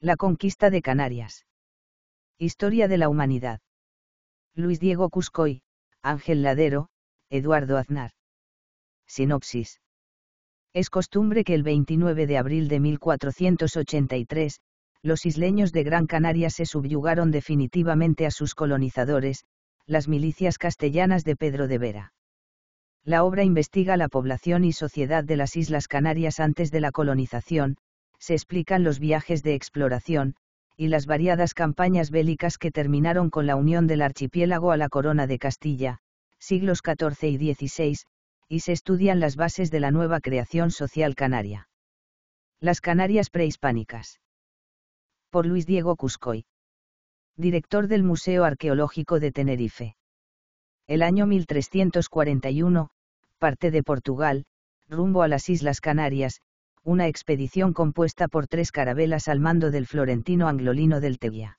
La conquista de Canarias. Historia de la humanidad. Luis Diego Cuscoy, Ángel Ladero, Eduardo Aznar. Sinopsis. Es costumbre que el 29 de abril de 1483, los isleños de Gran Canaria se subyugaron definitivamente a sus colonizadores, las milicias castellanas de Pedro de Vera. La obra investiga la población y sociedad de las Islas Canarias antes de la colonización, se explican los viajes de exploración, y las variadas campañas bélicas que terminaron con la unión del archipiélago a la corona de Castilla, siglos XIV y XVI, y se estudian las bases de la nueva creación social canaria. Las Canarias prehispánicas. Por Luis Diego Cuscoy. Director del Museo Arqueológico de Tenerife. El año 1341, parte de Portugal, rumbo a las Islas Canarias, una expedición compuesta por tres carabelas al mando del florentino anglolino del Teguía.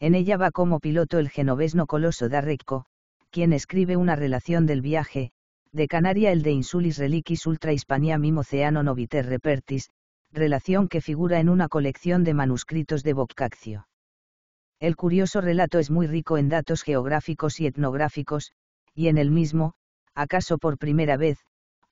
En ella va como piloto el genovés Coloso da quien escribe una relación del viaje, de Canaria el de Insulis Reliquis Ultra Hispaniam Oceano Noviter Repertis, relación que figura en una colección de manuscritos de Boccaccio. El curioso relato es muy rico en datos geográficos y etnográficos, y en el mismo, acaso por primera vez,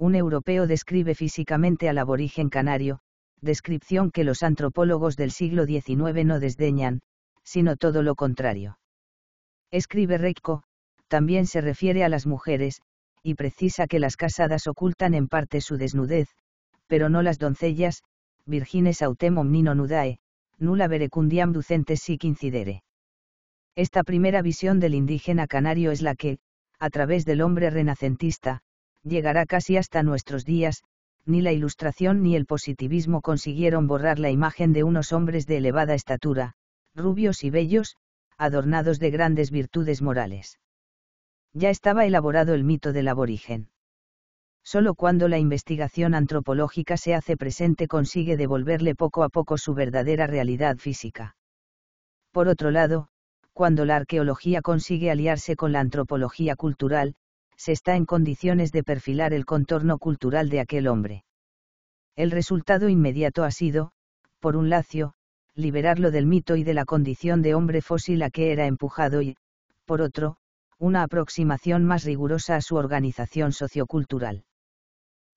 un europeo describe físicamente al aborigen canario, descripción que los antropólogos del siglo XIX no desdeñan, sino todo lo contrario. Escribe Recco, también se refiere a las mujeres, y precisa que las casadas ocultan en parte su desnudez, pero no las doncellas, virgines autem omnino nudae, nula verecundiam ducentes sic incidere. Esta primera visión del indígena canario es la que, a través del hombre renacentista, llegará casi hasta nuestros días, ni la ilustración ni el positivismo consiguieron borrar la imagen de unos hombres de elevada estatura, rubios y bellos, adornados de grandes virtudes morales. Ya estaba elaborado el mito del aborigen. Solo cuando la investigación antropológica se hace presente consigue devolverle poco a poco su verdadera realidad física. Por otro lado, cuando la arqueología consigue aliarse con la antropología cultural, se está en condiciones de perfilar el contorno cultural de aquel hombre. El resultado inmediato ha sido, por un lacio, liberarlo del mito y de la condición de hombre fósil a que era empujado y, por otro, una aproximación más rigurosa a su organización sociocultural.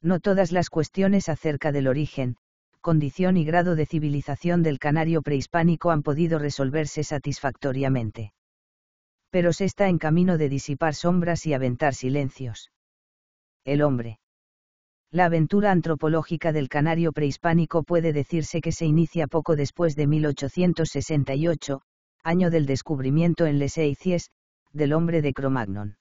No todas las cuestiones acerca del origen, condición y grado de civilización del canario prehispánico han podido resolverse satisfactoriamente pero se está en camino de disipar sombras y aventar silencios. El hombre. La aventura antropológica del canario prehispánico puede decirse que se inicia poco después de 1868, año del descubrimiento en Les del hombre de Cromagnon.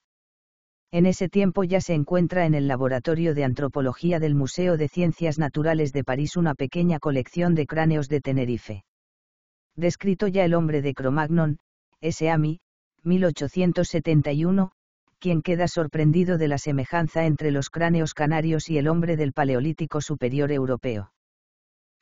En ese tiempo ya se encuentra en el Laboratorio de Antropología del Museo de Ciencias Naturales de París una pequeña colección de cráneos de Tenerife. Descrito ya el hombre de Cromagnon, ese Ami, 1871, quien queda sorprendido de la semejanza entre los cráneos canarios y el hombre del Paleolítico Superior Europeo.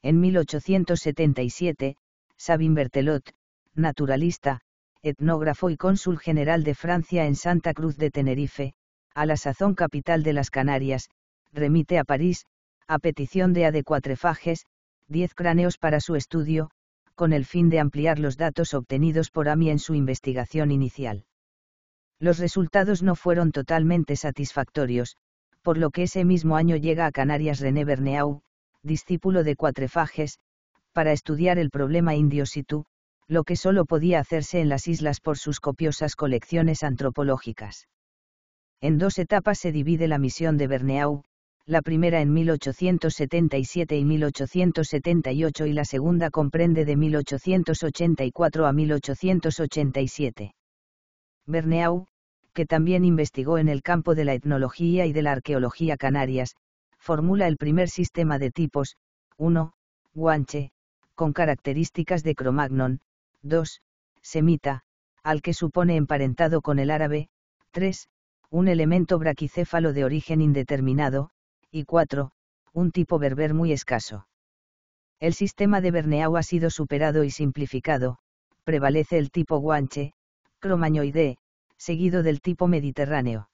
En 1877, Sabin Bertelot, naturalista, etnógrafo y cónsul general de Francia en Santa Cruz de Tenerife, a la sazón capital de las Canarias, remite a París, a petición de A de diez cráneos para su estudio, con el fin de ampliar los datos obtenidos por AMI en su investigación inicial. Los resultados no fueron totalmente satisfactorios, por lo que ese mismo año llega a Canarias René Berneau, discípulo de Cuatrefages, para estudiar el problema indio situ, lo que solo podía hacerse en las islas por sus copiosas colecciones antropológicas. En dos etapas se divide la misión de Berneau la primera en 1877 y 1878 y la segunda comprende de 1884 a 1887. Berneau, que también investigó en el campo de la etnología y de la arqueología canarias, formula el primer sistema de tipos, 1, guanche, con características de Cromagnon, 2, semita, al que supone emparentado con el árabe, 3, un elemento braquicéfalo de origen indeterminado, y 4, un tipo berber muy escaso. El sistema de Berneau ha sido superado y simplificado, prevalece el tipo guanche, cromañoide, seguido del tipo mediterráneo.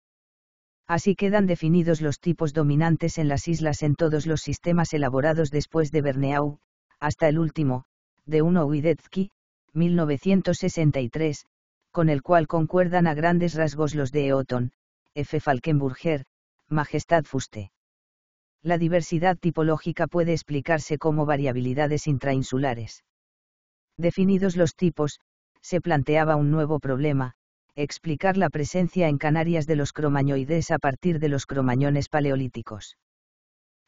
Así quedan definidos los tipos dominantes en las islas en todos los sistemas elaborados después de Berneau, hasta el último, de Uno Uidetsky, 1963, con el cual concuerdan a grandes rasgos los de Eoton, F. Falkenburger, Majestad Fuste la diversidad tipológica puede explicarse como variabilidades intrainsulares. Definidos los tipos, se planteaba un nuevo problema, explicar la presencia en Canarias de los cromañoides a partir de los cromañones paleolíticos.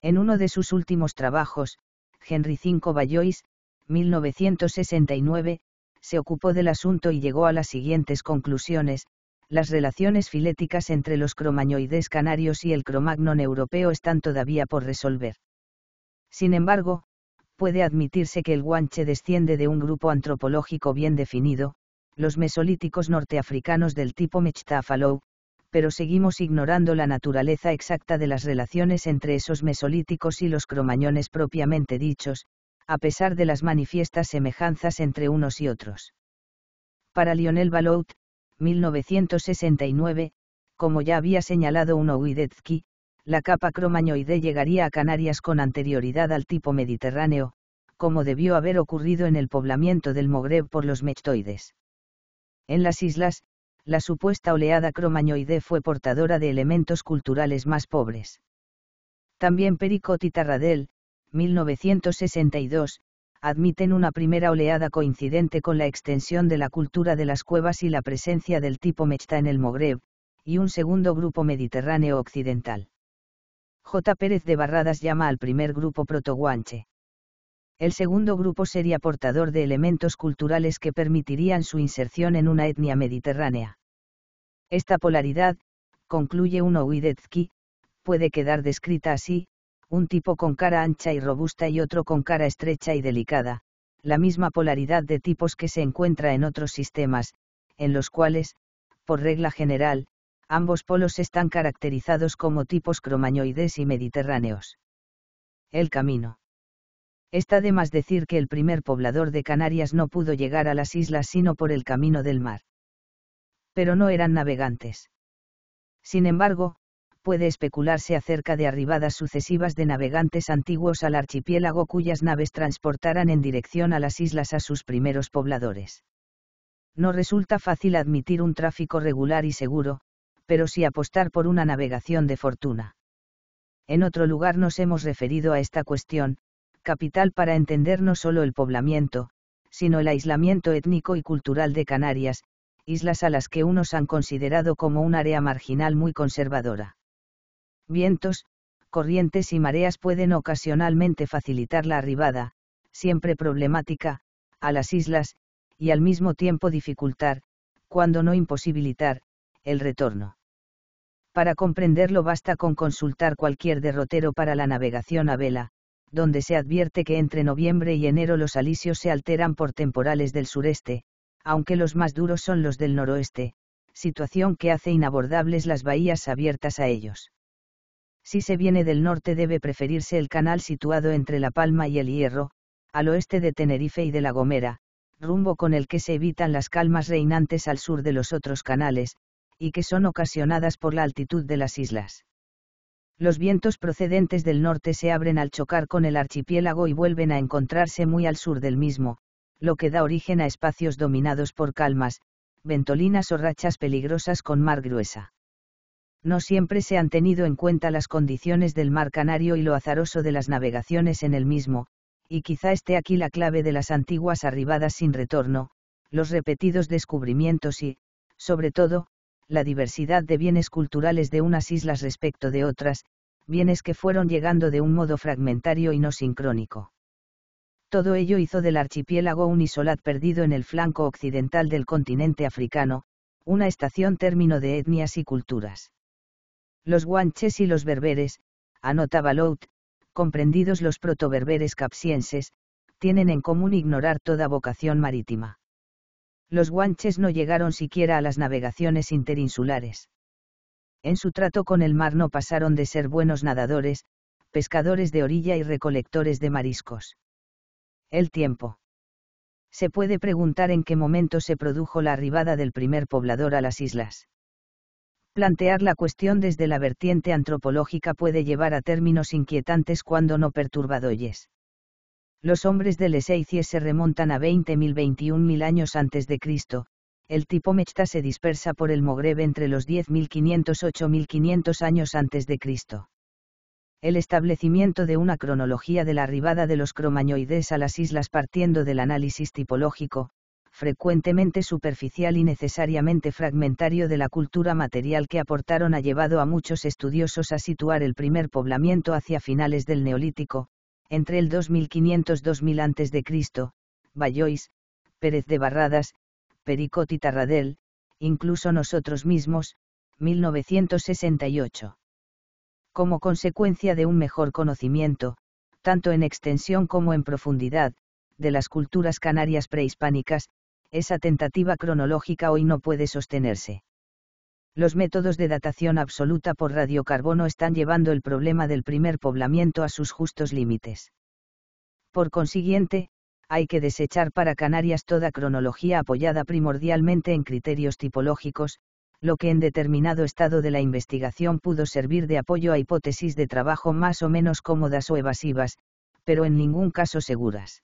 En uno de sus últimos trabajos, Henry V. Bayois, 1969, se ocupó del asunto y llegó a las siguientes conclusiones, las relaciones filéticas entre los cromañoides canarios y el cromagnón europeo están todavía por resolver. Sin embargo, puede admitirse que el guanche desciende de un grupo antropológico bien definido, los mesolíticos norteafricanos del tipo Mechtafalou, pero seguimos ignorando la naturaleza exacta de las relaciones entre esos mesolíticos y los cromañones propiamente dichos, a pesar de las manifiestas semejanzas entre unos y otros. Para Lionel Balout, 1969, como ya había señalado uno Unovidetsky, la capa cromañoide llegaría a Canarias con anterioridad al tipo mediterráneo, como debió haber ocurrido en el poblamiento del Mogreb por los mechtoides. En las islas, la supuesta oleada cromañoide fue portadora de elementos culturales más pobres. También Pericot y Tarradel, 1962, admiten una primera oleada coincidente con la extensión de la cultura de las cuevas y la presencia del tipo mechta en el Mogreb, y un segundo grupo mediterráneo occidental. J. Pérez de Barradas llama al primer grupo protoguanche. El segundo grupo sería portador de elementos culturales que permitirían su inserción en una etnia mediterránea. Esta polaridad, concluye uno puede quedar descrita así, un tipo con cara ancha y robusta y otro con cara estrecha y delicada, la misma polaridad de tipos que se encuentra en otros sistemas, en los cuales, por regla general, ambos polos están caracterizados como tipos cromañoides y mediterráneos. El camino. Está de más decir que el primer poblador de Canarias no pudo llegar a las islas sino por el camino del mar. Pero no eran navegantes. Sin embargo, puede especularse acerca de arribadas sucesivas de navegantes antiguos al archipiélago cuyas naves transportaran en dirección a las islas a sus primeros pobladores. No resulta fácil admitir un tráfico regular y seguro, pero sí apostar por una navegación de fortuna. En otro lugar nos hemos referido a esta cuestión, capital para entender no solo el poblamiento, sino el aislamiento étnico y cultural de Canarias, islas a las que unos han considerado como un área marginal muy conservadora. Vientos, corrientes y mareas pueden ocasionalmente facilitar la arribada, siempre problemática, a las islas, y al mismo tiempo dificultar, cuando no imposibilitar, el retorno. Para comprenderlo basta con consultar cualquier derrotero para la navegación a vela, donde se advierte que entre noviembre y enero los alisios se alteran por temporales del sureste, aunque los más duros son los del noroeste, situación que hace inabordables las bahías abiertas a ellos. Si se viene del norte debe preferirse el canal situado entre La Palma y El Hierro, al oeste de Tenerife y de La Gomera, rumbo con el que se evitan las calmas reinantes al sur de los otros canales, y que son ocasionadas por la altitud de las islas. Los vientos procedentes del norte se abren al chocar con el archipiélago y vuelven a encontrarse muy al sur del mismo, lo que da origen a espacios dominados por calmas, ventolinas o rachas peligrosas con mar gruesa no siempre se han tenido en cuenta las condiciones del mar Canario y lo azaroso de las navegaciones en el mismo, y quizá esté aquí la clave de las antiguas arribadas sin retorno, los repetidos descubrimientos y, sobre todo, la diversidad de bienes culturales de unas islas respecto de otras, bienes que fueron llegando de un modo fragmentario y no sincrónico. Todo ello hizo del archipiélago un isolat perdido en el flanco occidental del continente africano, una estación término de etnias y culturas los guanches y los berberes, anotaba Lout, comprendidos los protoberberes capsienses, tienen en común ignorar toda vocación marítima. Los guanches no llegaron siquiera a las navegaciones interinsulares. En su trato con el mar no pasaron de ser buenos nadadores, pescadores de orilla y recolectores de mariscos. El tiempo. Se puede preguntar en qué momento se produjo la arribada del primer poblador a las islas. Plantear la cuestión desde la vertiente antropológica puede llevar a términos inquietantes cuando no perturbadoyes. Los hombres de Leseicies se remontan a 20.000 21.000 años antes de Cristo, el tipo mechta se dispersa por el Mogreb entre los 10.500-8.500 años antes de Cristo. El establecimiento de una cronología de la arribada de los cromañoides a las islas partiendo del análisis tipológico, frecuentemente superficial y necesariamente fragmentario de la cultura material que aportaron ha llevado a muchos estudiosos a situar el primer poblamiento hacia finales del Neolítico, entre el 2500-2000 a.C., Bayois, Pérez de Barradas, Pericot y Tarradel, incluso nosotros mismos, 1968. Como consecuencia de un mejor conocimiento, tanto en extensión como en profundidad, de las culturas canarias prehispánicas, esa tentativa cronológica hoy no puede sostenerse. Los métodos de datación absoluta por radiocarbono están llevando el problema del primer poblamiento a sus justos límites. Por consiguiente, hay que desechar para Canarias toda cronología apoyada primordialmente en criterios tipológicos, lo que en determinado estado de la investigación pudo servir de apoyo a hipótesis de trabajo más o menos cómodas o evasivas, pero en ningún caso seguras.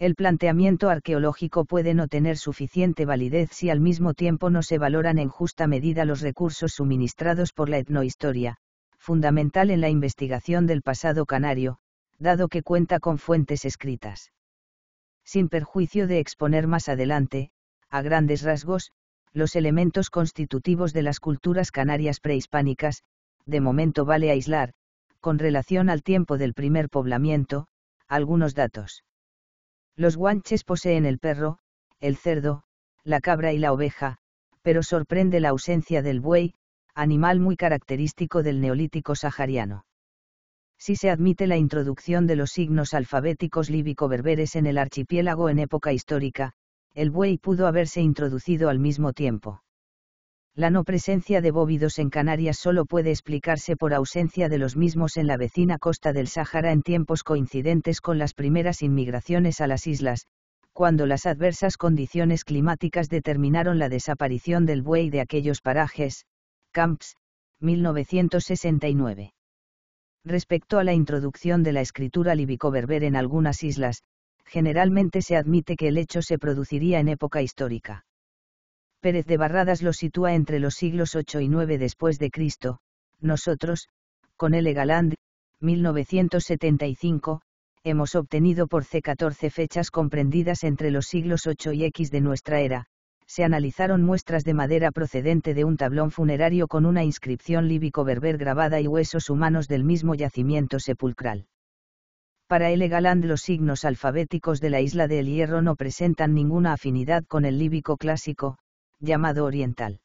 El planteamiento arqueológico puede no tener suficiente validez si al mismo tiempo no se valoran en justa medida los recursos suministrados por la etnohistoria, fundamental en la investigación del pasado canario, dado que cuenta con fuentes escritas. Sin perjuicio de exponer más adelante, a grandes rasgos, los elementos constitutivos de las culturas canarias prehispánicas, de momento vale aislar, con relación al tiempo del primer poblamiento, algunos datos. Los guanches poseen el perro, el cerdo, la cabra y la oveja, pero sorprende la ausencia del buey, animal muy característico del neolítico sahariano. Si se admite la introducción de los signos alfabéticos líbico-berberes en el archipiélago en época histórica, el buey pudo haberse introducido al mismo tiempo. La no presencia de bóvidos en Canarias solo puede explicarse por ausencia de los mismos en la vecina costa del Sáhara en tiempos coincidentes con las primeras inmigraciones a las islas, cuando las adversas condiciones climáticas determinaron la desaparición del buey de aquellos parajes, Camps, 1969. Respecto a la introducción de la escritura libico berber en algunas islas, generalmente se admite que el hecho se produciría en época histórica. Pérez de Barradas lo sitúa entre los siglos 8 y 9 después de Cristo, nosotros, con L. Galand, 1975, hemos obtenido por C14 fechas comprendidas entre los siglos 8 y X de nuestra era, se analizaron muestras de madera procedente de un tablón funerario con una inscripción líbico-berber grabada y huesos humanos del mismo yacimiento sepulcral. Para L. Galand los signos alfabéticos de la isla del Hierro no presentan ninguna afinidad con el líbico clásico, llamado oriental.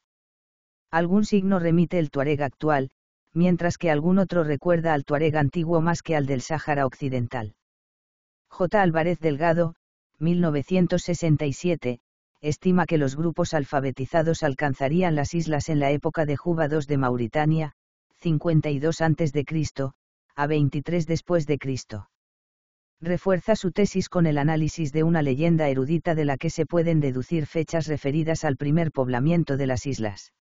Algún signo remite el tuareg actual, mientras que algún otro recuerda al tuareg antiguo más que al del Sáhara Occidental. J. Álvarez Delgado, 1967, estima que los grupos alfabetizados alcanzarían las islas en la época de Juba II de Mauritania, 52 a.C., a 23 después de Cristo refuerza su tesis con el análisis de una leyenda erudita de la que se pueden deducir fechas referidas al primer poblamiento de las islas.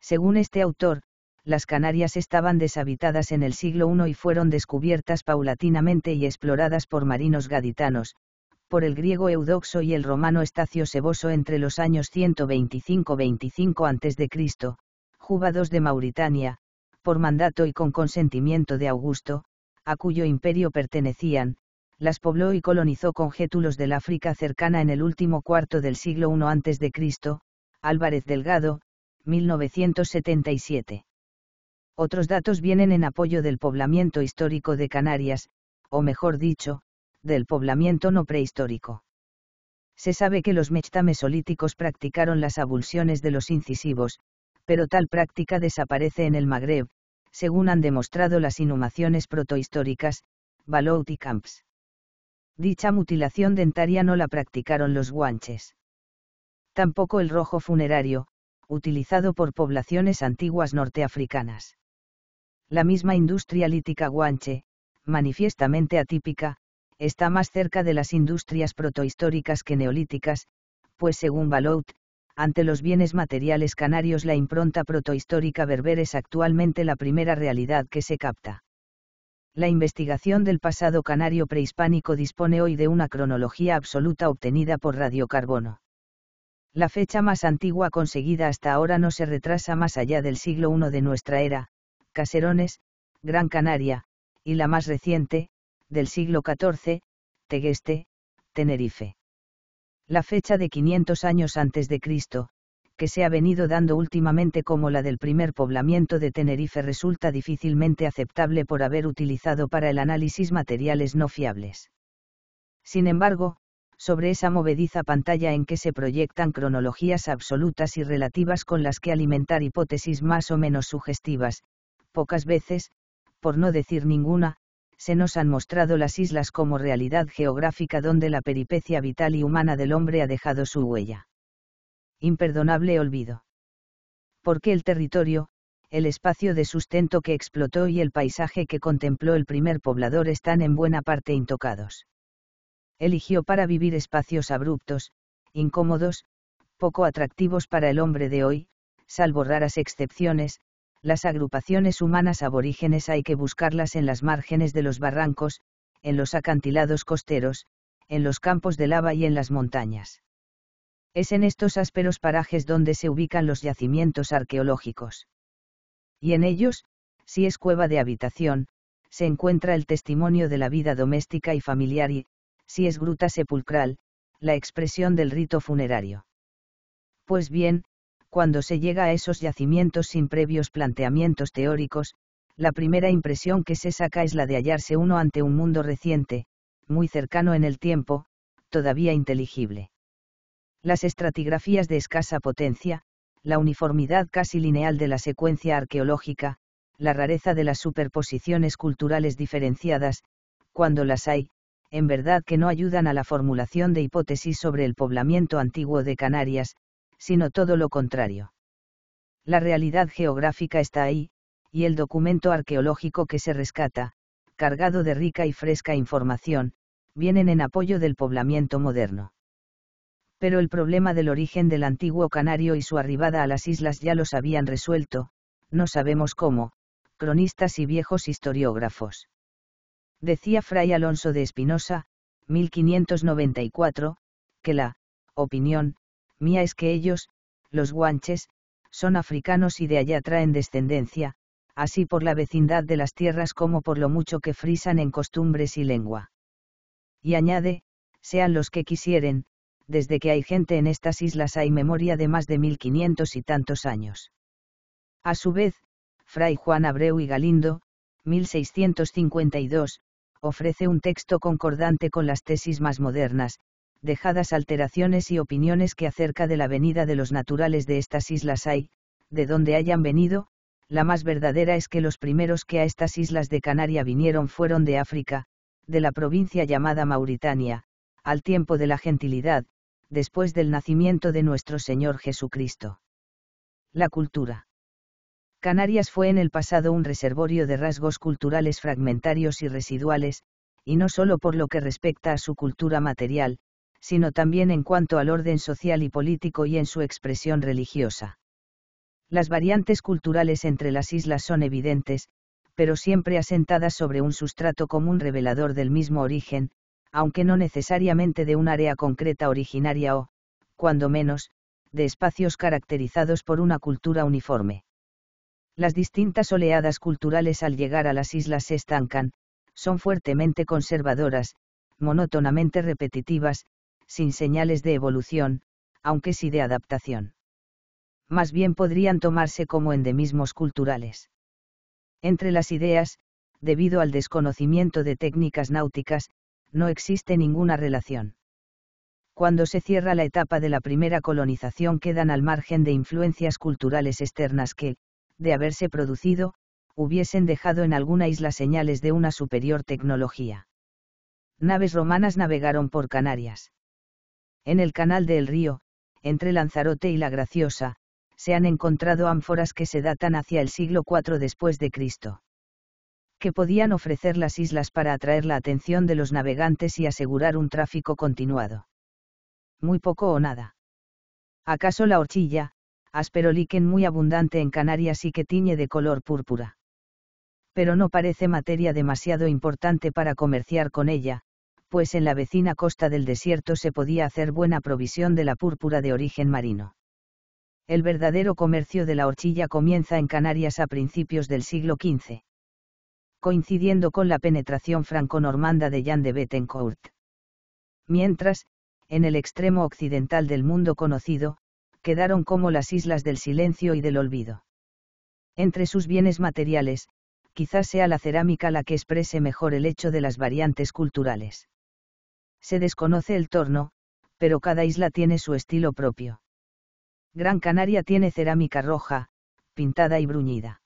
Según este autor, las Canarias estaban deshabitadas en el siglo I y fueron descubiertas paulatinamente y exploradas por marinos gaditanos, por el griego Eudoxo y el romano Estacio Seboso entre los años 125-25 a.C., júbados de Mauritania, por mandato y con consentimiento de Augusto, a cuyo imperio pertenecían, las pobló y colonizó con gétulos del África cercana en el último cuarto del siglo I a.C., Álvarez Delgado, 1977. Otros datos vienen en apoyo del poblamiento histórico de Canarias, o mejor dicho, del poblamiento no prehistórico. Se sabe que los mechta mesolíticos practicaron las abulsiones de los incisivos, pero tal práctica desaparece en el Magreb, según han demostrado las inhumaciones protohistóricas, Balout Camps. Dicha mutilación dentaria no la practicaron los guanches. Tampoco el rojo funerario, utilizado por poblaciones antiguas norteafricanas. La misma industria lítica guanche, manifiestamente atípica, está más cerca de las industrias protohistóricas que neolíticas, pues según Balout, ante los bienes materiales canarios la impronta protohistórica berber es actualmente la primera realidad que se capta. La investigación del pasado canario prehispánico dispone hoy de una cronología absoluta obtenida por radiocarbono. La fecha más antigua conseguida hasta ahora no se retrasa más allá del siglo I de nuestra era, Caserones, Gran Canaria, y la más reciente, del siglo XIV, Tegueste, Tenerife. La fecha de 500 años antes de Cristo, que se ha venido dando últimamente como la del primer poblamiento de Tenerife resulta difícilmente aceptable por haber utilizado para el análisis materiales no fiables. Sin embargo, sobre esa movediza pantalla en que se proyectan cronologías absolutas y relativas con las que alimentar hipótesis más o menos sugestivas, pocas veces, por no decir ninguna, se nos han mostrado las islas como realidad geográfica donde la peripecia vital y humana del hombre ha dejado su huella imperdonable olvido. Porque el territorio, el espacio de sustento que explotó y el paisaje que contempló el primer poblador están en buena parte intocados. Eligió para vivir espacios abruptos, incómodos, poco atractivos para el hombre de hoy, salvo raras excepciones, las agrupaciones humanas aborígenes hay que buscarlas en las márgenes de los barrancos, en los acantilados costeros, en los campos de lava y en las montañas. Es en estos ásperos parajes donde se ubican los yacimientos arqueológicos. Y en ellos, si es cueva de habitación, se encuentra el testimonio de la vida doméstica y familiar y, si es gruta sepulcral, la expresión del rito funerario. Pues bien, cuando se llega a esos yacimientos sin previos planteamientos teóricos, la primera impresión que se saca es la de hallarse uno ante un mundo reciente, muy cercano en el tiempo, todavía inteligible las estratigrafías de escasa potencia, la uniformidad casi lineal de la secuencia arqueológica, la rareza de las superposiciones culturales diferenciadas, cuando las hay, en verdad que no ayudan a la formulación de hipótesis sobre el poblamiento antiguo de Canarias, sino todo lo contrario. La realidad geográfica está ahí, y el documento arqueológico que se rescata, cargado de rica y fresca información, vienen en apoyo del poblamiento moderno pero el problema del origen del antiguo canario y su arribada a las islas ya los habían resuelto, no sabemos cómo, cronistas y viejos historiógrafos. Decía Fray Alonso de Espinosa, 1594, que la, opinión, mía es que ellos, los guanches, son africanos y de allá traen descendencia, así por la vecindad de las tierras como por lo mucho que frisan en costumbres y lengua. Y añade, sean los que quisieren, desde que hay gente en estas islas hay memoria de más de 1500 y tantos años. A su vez, Fray Juan Abreu y Galindo, 1652, ofrece un texto concordante con las tesis más modernas, dejadas alteraciones y opiniones que acerca de la venida de los naturales de estas islas hay, de donde hayan venido, la más verdadera es que los primeros que a estas islas de Canaria vinieron fueron de África, de la provincia llamada Mauritania, al tiempo de la gentilidad, después del nacimiento de nuestro Señor Jesucristo. La cultura. Canarias fue en el pasado un reservorio de rasgos culturales fragmentarios y residuales, y no solo por lo que respecta a su cultura material, sino también en cuanto al orden social y político y en su expresión religiosa. Las variantes culturales entre las islas son evidentes, pero siempre asentadas sobre un sustrato común revelador del mismo origen, aunque no necesariamente de un área concreta originaria o, cuando menos, de espacios caracterizados por una cultura uniforme. Las distintas oleadas culturales al llegar a las islas se estancan, son fuertemente conservadoras, monótonamente repetitivas, sin señales de evolución, aunque sí de adaptación. Más bien podrían tomarse como endemismos culturales. Entre las ideas, debido al desconocimiento de técnicas náuticas, no existe ninguna relación. Cuando se cierra la etapa de la primera colonización quedan al margen de influencias culturales externas que, de haberse producido, hubiesen dejado en alguna isla señales de una superior tecnología. Naves romanas navegaron por Canarias. En el canal del río, entre Lanzarote y La Graciosa, se han encontrado ánforas que se datan hacia el siglo IV después de Cristo que podían ofrecer las islas para atraer la atención de los navegantes y asegurar un tráfico continuado. Muy poco o nada. ¿Acaso la horchilla, asperoliquen muy abundante en Canarias y que tiñe de color púrpura? Pero no parece materia demasiado importante para comerciar con ella, pues en la vecina costa del desierto se podía hacer buena provisión de la púrpura de origen marino. El verdadero comercio de la horchilla comienza en Canarias a principios del siglo XV coincidiendo con la penetración franco-normanda de Jan de Bettencourt. Mientras, en el extremo occidental del mundo conocido, quedaron como las islas del silencio y del olvido. Entre sus bienes materiales, quizás sea la cerámica la que exprese mejor el hecho de las variantes culturales. Se desconoce el torno, pero cada isla tiene su estilo propio. Gran Canaria tiene cerámica roja, pintada y bruñida.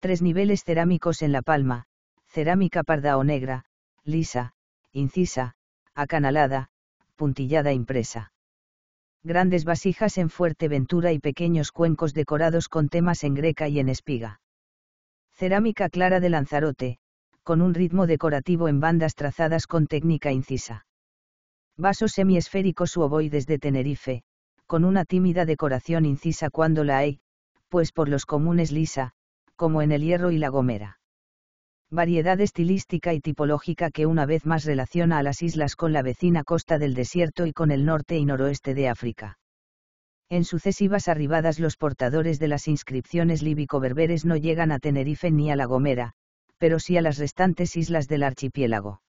Tres niveles cerámicos en la palma, cerámica parda o negra, lisa, incisa, acanalada, puntillada impresa. Grandes vasijas en fuerte ventura y pequeños cuencos decorados con temas en greca y en espiga. Cerámica clara de Lanzarote, con un ritmo decorativo en bandas trazadas con técnica incisa. Vasos semiesféricos u ovoides de Tenerife, con una tímida decoración incisa cuando la hay, pues por los comunes lisa, como en el hierro y la gomera. Variedad estilística y tipológica que una vez más relaciona a las islas con la vecina costa del desierto y con el norte y noroeste de África. En sucesivas arribadas los portadores de las inscripciones líbico-berberes no llegan a Tenerife ni a La Gomera, pero sí a las restantes islas del archipiélago.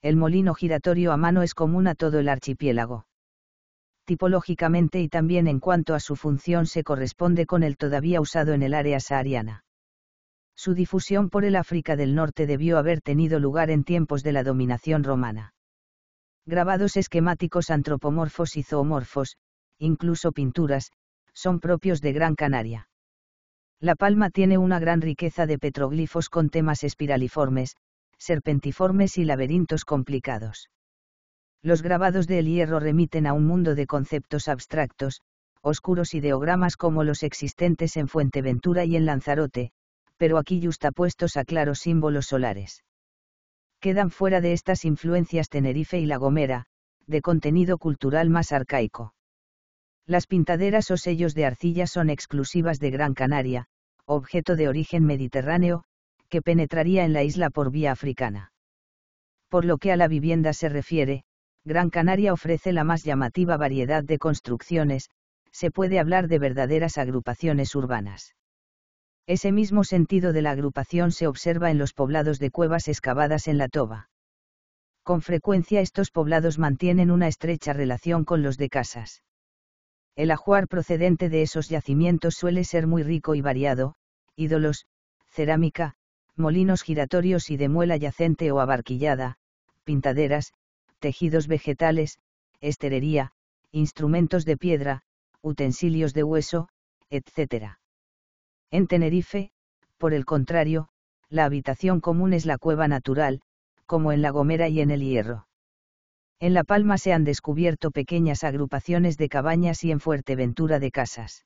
El molino giratorio a mano es común a todo el archipiélago tipológicamente y también en cuanto a su función se corresponde con el todavía usado en el área sahariana. Su difusión por el África del Norte debió haber tenido lugar en tiempos de la dominación romana. Grabados esquemáticos antropomorfos y zoomorfos, incluso pinturas, son propios de Gran Canaria. La Palma tiene una gran riqueza de petroglifos con temas espiraliformes, serpentiformes y laberintos complicados. Los grabados del hierro remiten a un mundo de conceptos abstractos, oscuros ideogramas como los existentes en Fuenteventura y en Lanzarote, pero aquí justapuestos a claros símbolos solares. Quedan fuera de estas influencias Tenerife y La Gomera, de contenido cultural más arcaico. Las pintaderas o sellos de arcilla son exclusivas de Gran Canaria, objeto de origen mediterráneo, que penetraría en la isla por vía africana. Por lo que a la vivienda se refiere, Gran Canaria ofrece la más llamativa variedad de construcciones, se puede hablar de verdaderas agrupaciones urbanas. Ese mismo sentido de la agrupación se observa en los poblados de cuevas excavadas en la toba. Con frecuencia estos poblados mantienen una estrecha relación con los de casas. El ajuar procedente de esos yacimientos suele ser muy rico y variado, ídolos, cerámica, molinos giratorios y de muela yacente o abarquillada, pintaderas, tejidos vegetales, esterería, instrumentos de piedra, utensilios de hueso, etc. En Tenerife, por el contrario, la habitación común es la cueva natural, como en La Gomera y en El Hierro. En La Palma se han descubierto pequeñas agrupaciones de cabañas y en Fuerteventura de casas.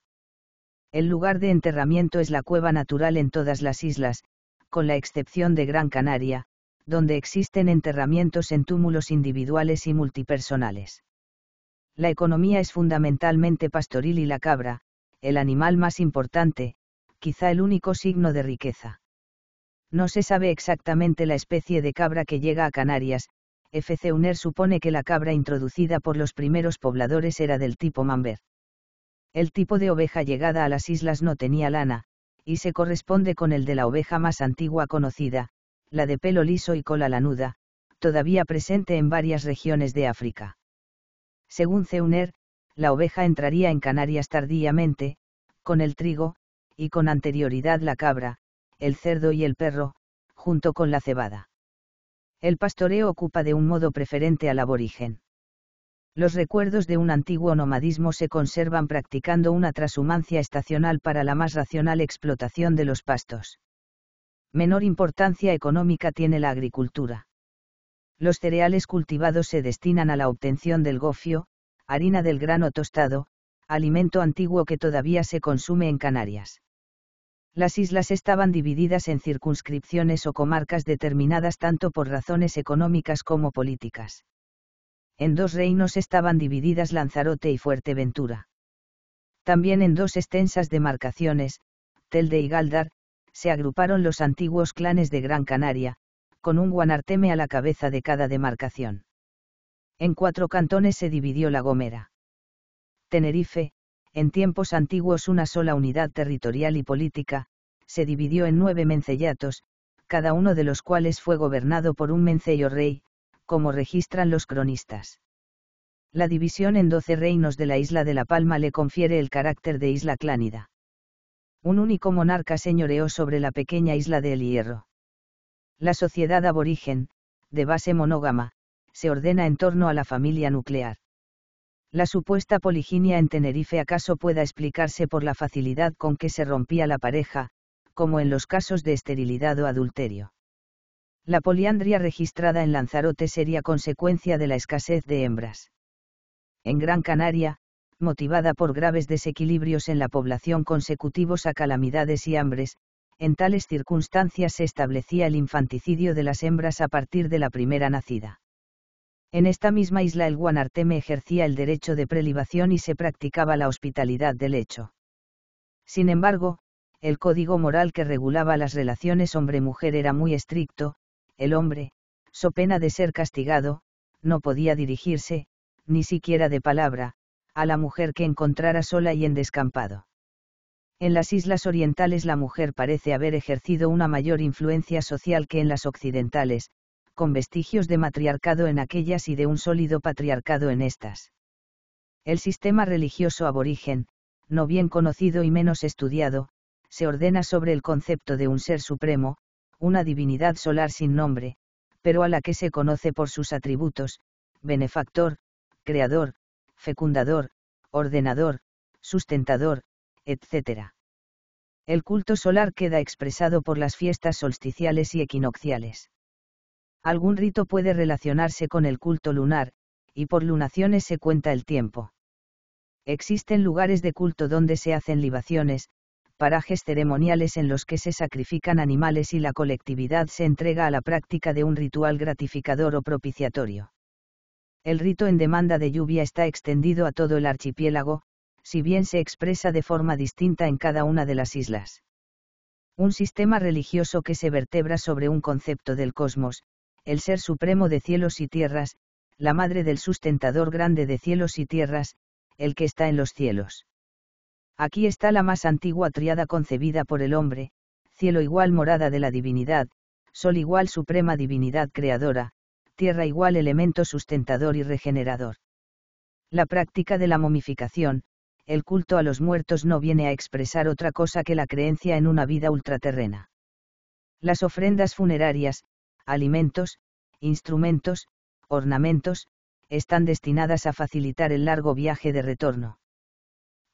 El lugar de enterramiento es la cueva natural en todas las islas, con la excepción de Gran Canaria, donde existen enterramientos en túmulos individuales y multipersonales. La economía es fundamentalmente pastoril y la cabra, el animal más importante, quizá el único signo de riqueza. No se sabe exactamente la especie de cabra que llega a Canarias, F.C.UNER Uner supone que la cabra introducida por los primeros pobladores era del tipo mamber. El tipo de oveja llegada a las islas no tenía lana, y se corresponde con el de la oveja más antigua conocida, la de pelo liso y cola lanuda, todavía presente en varias regiones de África. Según Zeuner, la oveja entraría en Canarias tardíamente, con el trigo, y con anterioridad la cabra, el cerdo y el perro, junto con la cebada. El pastoreo ocupa de un modo preferente al aborigen. Los recuerdos de un antiguo nomadismo se conservan practicando una trashumancia estacional para la más racional explotación de los pastos menor importancia económica tiene la agricultura. Los cereales cultivados se destinan a la obtención del gofio, harina del grano tostado, alimento antiguo que todavía se consume en Canarias. Las islas estaban divididas en circunscripciones o comarcas determinadas tanto por razones económicas como políticas. En dos reinos estaban divididas Lanzarote y Fuerteventura. También en dos extensas demarcaciones, Telde y Galdar, se agruparon los antiguos clanes de Gran Canaria, con un guanarteme a la cabeza de cada demarcación. En cuatro cantones se dividió La Gomera. Tenerife, en tiempos antiguos una sola unidad territorial y política, se dividió en nueve mencellatos, cada uno de los cuales fue gobernado por un mencello rey, como registran los cronistas. La división en doce reinos de la isla de La Palma le confiere el carácter de isla clánida. Un único monarca señoreó sobre la pequeña isla de El Hierro. La sociedad aborigen, de base monógama, se ordena en torno a la familia nuclear. La supuesta poliginia en Tenerife acaso pueda explicarse por la facilidad con que se rompía la pareja, como en los casos de esterilidad o adulterio. La poliandria registrada en Lanzarote sería consecuencia de la escasez de hembras. En Gran Canaria, motivada por graves desequilibrios en la población consecutivos a calamidades y hambres, en tales circunstancias se establecía el infanticidio de las hembras a partir de la primera nacida. En esta misma isla el Guanarteme ejercía el derecho de prelibación y se practicaba la hospitalidad del hecho. Sin embargo, el código moral que regulaba las relaciones hombre-mujer era muy estricto, el hombre, so pena de ser castigado, no podía dirigirse, ni siquiera de palabra, a la mujer que encontrara sola y en descampado. En las islas orientales la mujer parece haber ejercido una mayor influencia social que en las occidentales, con vestigios de matriarcado en aquellas y de un sólido patriarcado en estas. El sistema religioso aborigen, no bien conocido y menos estudiado, se ordena sobre el concepto de un ser supremo, una divinidad solar sin nombre, pero a la que se conoce por sus atributos, benefactor, creador, fecundador, ordenador, sustentador, etc. El culto solar queda expresado por las fiestas solsticiales y equinocciales. Algún rito puede relacionarse con el culto lunar, y por lunaciones se cuenta el tiempo. Existen lugares de culto donde se hacen libaciones, parajes ceremoniales en los que se sacrifican animales y la colectividad se entrega a la práctica de un ritual gratificador o propiciatorio. El rito en demanda de lluvia está extendido a todo el archipiélago, si bien se expresa de forma distinta en cada una de las islas. Un sistema religioso que se vertebra sobre un concepto del cosmos, el ser supremo de cielos y tierras, la madre del sustentador grande de cielos y tierras, el que está en los cielos. Aquí está la más antigua triada concebida por el hombre, cielo igual morada de la divinidad, sol igual suprema divinidad creadora, tierra igual elemento sustentador y regenerador. La práctica de la momificación, el culto a los muertos no viene a expresar otra cosa que la creencia en una vida ultraterrena. Las ofrendas funerarias, alimentos, instrumentos, ornamentos, están destinadas a facilitar el largo viaje de retorno.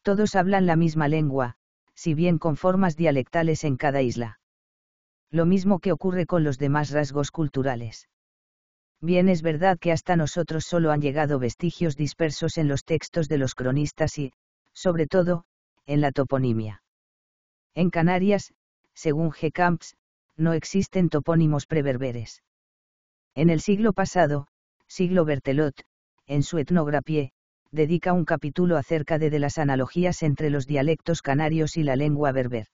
Todos hablan la misma lengua, si bien con formas dialectales en cada isla. Lo mismo que ocurre con los demás rasgos culturales. Bien es verdad que hasta nosotros solo han llegado vestigios dispersos en los textos de los cronistas y, sobre todo, en la toponimia. En Canarias, según G. Camps, no existen topónimos preberberes. En el siglo pasado, siglo Bertelot, en su etnografía, dedica un capítulo acerca de, las analogías entre los dialectos canarios y la lengua berber.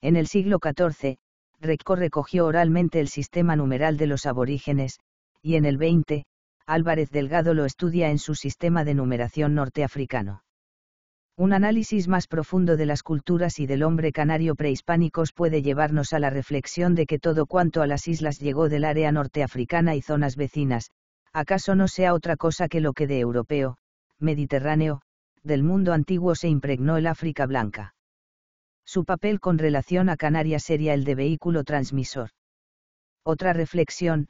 En el siglo XIV, Recco recogió oralmente el sistema numeral de los aborígenes, y en el 20, Álvarez Delgado lo estudia en su sistema de numeración norteafricano. Un análisis más profundo de las culturas y del hombre canario prehispánicos puede llevarnos a la reflexión de que todo cuanto a las islas llegó del área norteafricana y zonas vecinas, acaso no sea otra cosa que lo que de europeo, mediterráneo, del mundo antiguo se impregnó el África blanca. Su papel con relación a Canarias sería el de vehículo transmisor. Otra reflexión,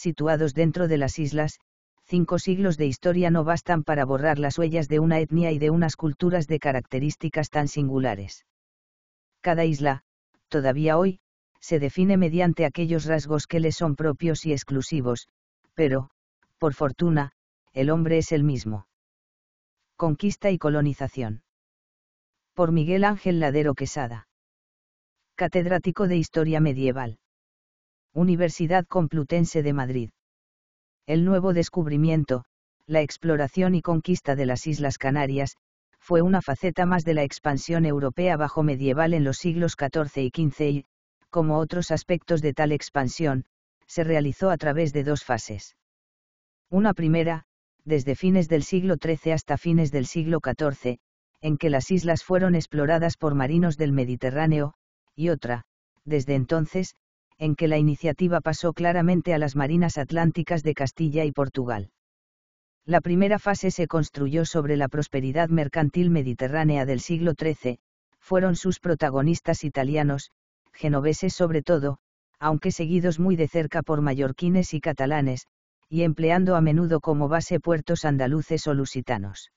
situados dentro de las islas, cinco siglos de historia no bastan para borrar las huellas de una etnia y de unas culturas de características tan singulares. Cada isla, todavía hoy, se define mediante aquellos rasgos que le son propios y exclusivos, pero, por fortuna, el hombre es el mismo. Conquista y colonización. Por Miguel Ángel Ladero Quesada. Catedrático de Historia Medieval. Universidad Complutense de Madrid. El nuevo descubrimiento, la exploración y conquista de las Islas Canarias, fue una faceta más de la expansión europea bajo medieval en los siglos XIV y XV y, como otros aspectos de tal expansión, se realizó a través de dos fases. Una primera, desde fines del siglo XIII hasta fines del siglo XIV, en que las islas fueron exploradas por marinos del Mediterráneo, y otra, desde entonces, en que la iniciativa pasó claramente a las marinas atlánticas de Castilla y Portugal. La primera fase se construyó sobre la prosperidad mercantil mediterránea del siglo XIII, fueron sus protagonistas italianos, genoveses sobre todo, aunque seguidos muy de cerca por mallorquines y catalanes, y empleando a menudo como base puertos andaluces o lusitanos.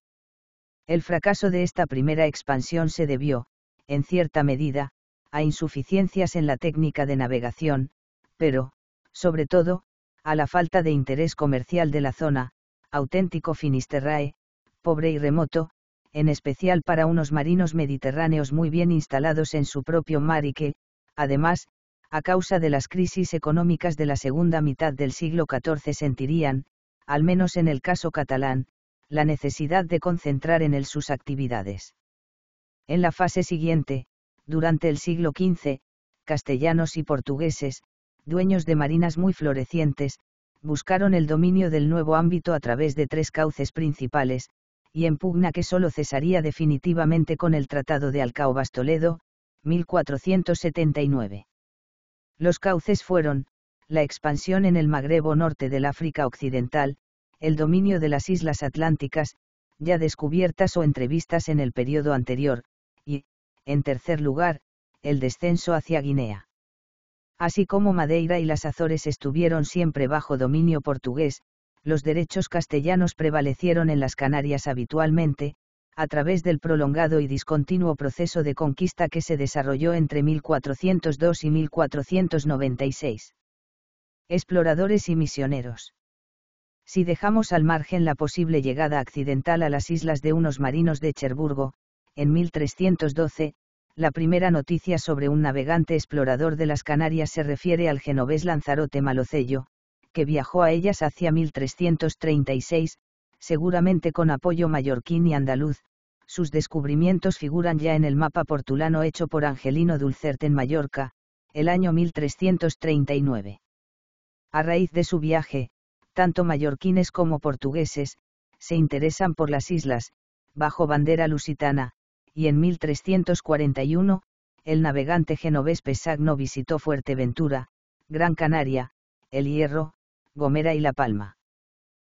El fracaso de esta primera expansión se debió, en cierta medida, a insuficiencias en la técnica de navegación, pero, sobre todo, a la falta de interés comercial de la zona, auténtico Finisterrae, pobre y remoto, en especial para unos marinos mediterráneos muy bien instalados en su propio mar y que, además, a causa de las crisis económicas de la segunda mitad del siglo XIV sentirían, al menos en el caso catalán, la necesidad de concentrar en él sus actividades. En la fase siguiente, durante el siglo XV, castellanos y portugueses, dueños de marinas muy florecientes, buscaron el dominio del nuevo ámbito a través de tres cauces principales, y en pugna que solo cesaría definitivamente con el Tratado de Alcaobas Toledo, 1479. Los cauces fueron, la expansión en el Magrebo norte del África Occidental, el dominio de las islas atlánticas, ya descubiertas o entrevistas en el periodo anterior, en tercer lugar, el descenso hacia Guinea. Así como Madeira y las Azores estuvieron siempre bajo dominio portugués, los derechos castellanos prevalecieron en las Canarias habitualmente, a través del prolongado y discontinuo proceso de conquista que se desarrolló entre 1402 y 1496. Exploradores y misioneros. Si dejamos al margen la posible llegada accidental a las islas de unos marinos de Cherburgo, en 1312, la primera noticia sobre un navegante explorador de las Canarias se refiere al genovés Lanzarote Malocello, que viajó a ellas hacia 1336, seguramente con apoyo mallorquín y andaluz, sus descubrimientos figuran ya en el mapa portulano hecho por Angelino Dulcerte en Mallorca, el año 1339. A raíz de su viaje, tanto mallorquines como portugueses, se interesan por las islas, bajo bandera lusitana, y en 1341, el navegante genovés Pesagno visitó Fuerteventura, Gran Canaria, El Hierro, Gomera y La Palma.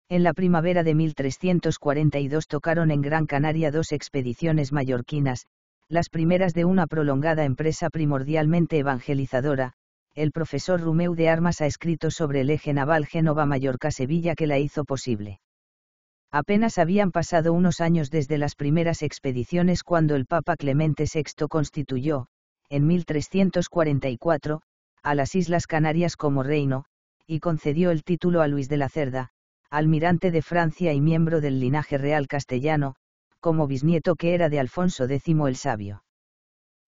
En la primavera de 1342 tocaron en Gran Canaria dos expediciones mallorquinas, las primeras de una prolongada empresa primordialmente evangelizadora, el profesor Rumeu de Armas ha escrito sobre el eje naval Génova-Mallorca-Sevilla que la hizo posible. Apenas habían pasado unos años desde las primeras expediciones cuando el Papa Clemente VI constituyó, en 1344, a las Islas Canarias como reino, y concedió el título a Luis de la Cerda, almirante de Francia y miembro del linaje real castellano, como bisnieto que era de Alfonso X el Sabio.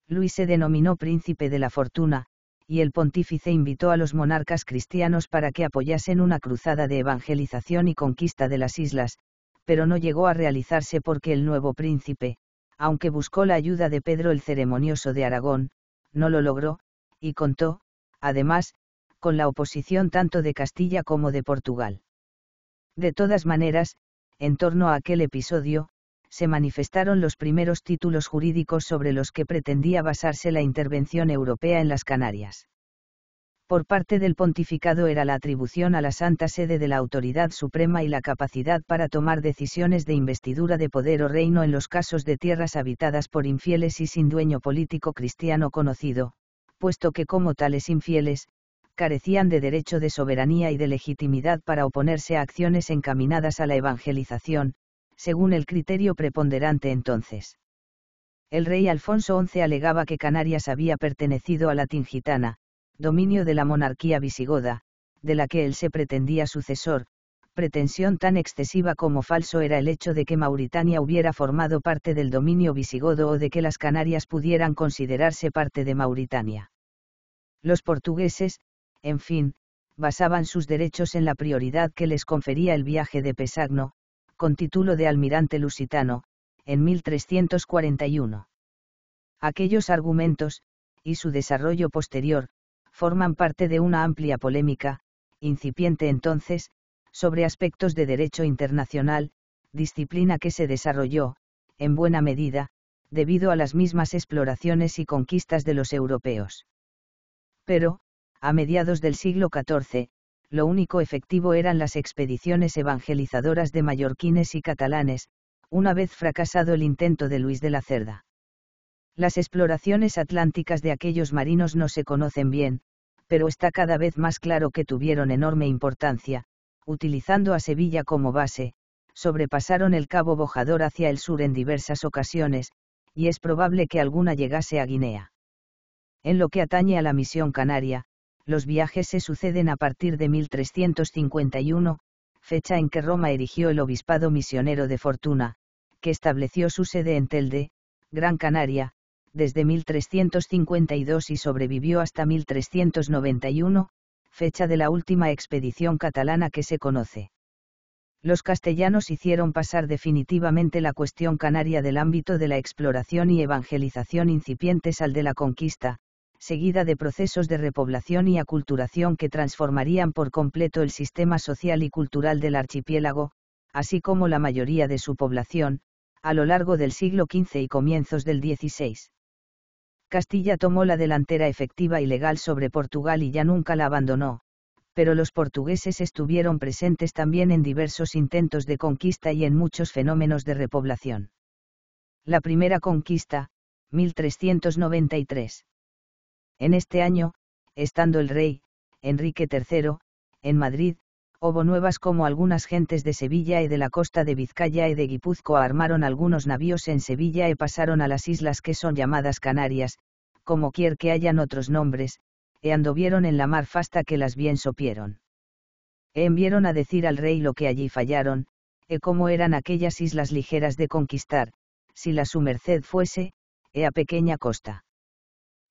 Luis se denominó príncipe de la fortuna, y el pontífice invitó a los monarcas cristianos para que apoyasen una cruzada de evangelización y conquista de las islas, pero no llegó a realizarse porque el nuevo príncipe, aunque buscó la ayuda de Pedro el ceremonioso de Aragón, no lo logró, y contó, además, con la oposición tanto de Castilla como de Portugal. De todas maneras, en torno a aquel episodio, se manifestaron los primeros títulos jurídicos sobre los que pretendía basarse la intervención europea en las Canarias por parte del pontificado era la atribución a la Santa Sede de la autoridad suprema y la capacidad para tomar decisiones de investidura de poder o reino en los casos de tierras habitadas por infieles y sin dueño político cristiano conocido, puesto que como tales infieles, carecían de derecho de soberanía y de legitimidad para oponerse a acciones encaminadas a la evangelización, según el criterio preponderante entonces. El rey Alfonso XI alegaba que Canarias había pertenecido a la Tingitana, dominio de la monarquía visigoda, de la que él se pretendía sucesor, pretensión tan excesiva como falso era el hecho de que Mauritania hubiera formado parte del dominio visigodo o de que las Canarias pudieran considerarse parte de Mauritania. Los portugueses, en fin, basaban sus derechos en la prioridad que les confería el viaje de Pesagno, con título de almirante lusitano, en 1341. Aquellos argumentos, y su desarrollo posterior, forman parte de una amplia polémica, incipiente entonces, sobre aspectos de derecho internacional, disciplina que se desarrolló, en buena medida, debido a las mismas exploraciones y conquistas de los europeos. Pero, a mediados del siglo XIV, lo único efectivo eran las expediciones evangelizadoras de mallorquines y catalanes, una vez fracasado el intento de Luis de la Cerda. Las exploraciones atlánticas de aquellos marinos no se conocen bien, pero está cada vez más claro que tuvieron enorme importancia, utilizando a Sevilla como base, sobrepasaron el Cabo Bojador hacia el sur en diversas ocasiones, y es probable que alguna llegase a Guinea. En lo que atañe a la misión canaria, los viajes se suceden a partir de 1351, fecha en que Roma erigió el obispado misionero de Fortuna, que estableció su sede en Telde, Gran Canaria, desde 1352 y sobrevivió hasta 1391, fecha de la última expedición catalana que se conoce. Los castellanos hicieron pasar definitivamente la cuestión canaria del ámbito de la exploración y evangelización incipientes al de la conquista, seguida de procesos de repoblación y aculturación que transformarían por completo el sistema social y cultural del archipiélago, así como la mayoría de su población, a lo largo del siglo XV y comienzos del XVI. Castilla tomó la delantera efectiva y legal sobre Portugal y ya nunca la abandonó, pero los portugueses estuvieron presentes también en diversos intentos de conquista y en muchos fenómenos de repoblación. La primera conquista, 1393. En este año, estando el rey, Enrique III, en Madrid, hubo nuevas como algunas gentes de Sevilla y de la costa de Vizcaya y de Guipúzcoa armaron algunos navíos en Sevilla y pasaron a las islas que son llamadas Canarias, como quier que hayan otros nombres, e anduvieron en la mar fasta que las bien sopieron. E envieron a decir al rey lo que allí fallaron, e cómo eran aquellas islas ligeras de conquistar, si la su merced fuese, e a pequeña costa.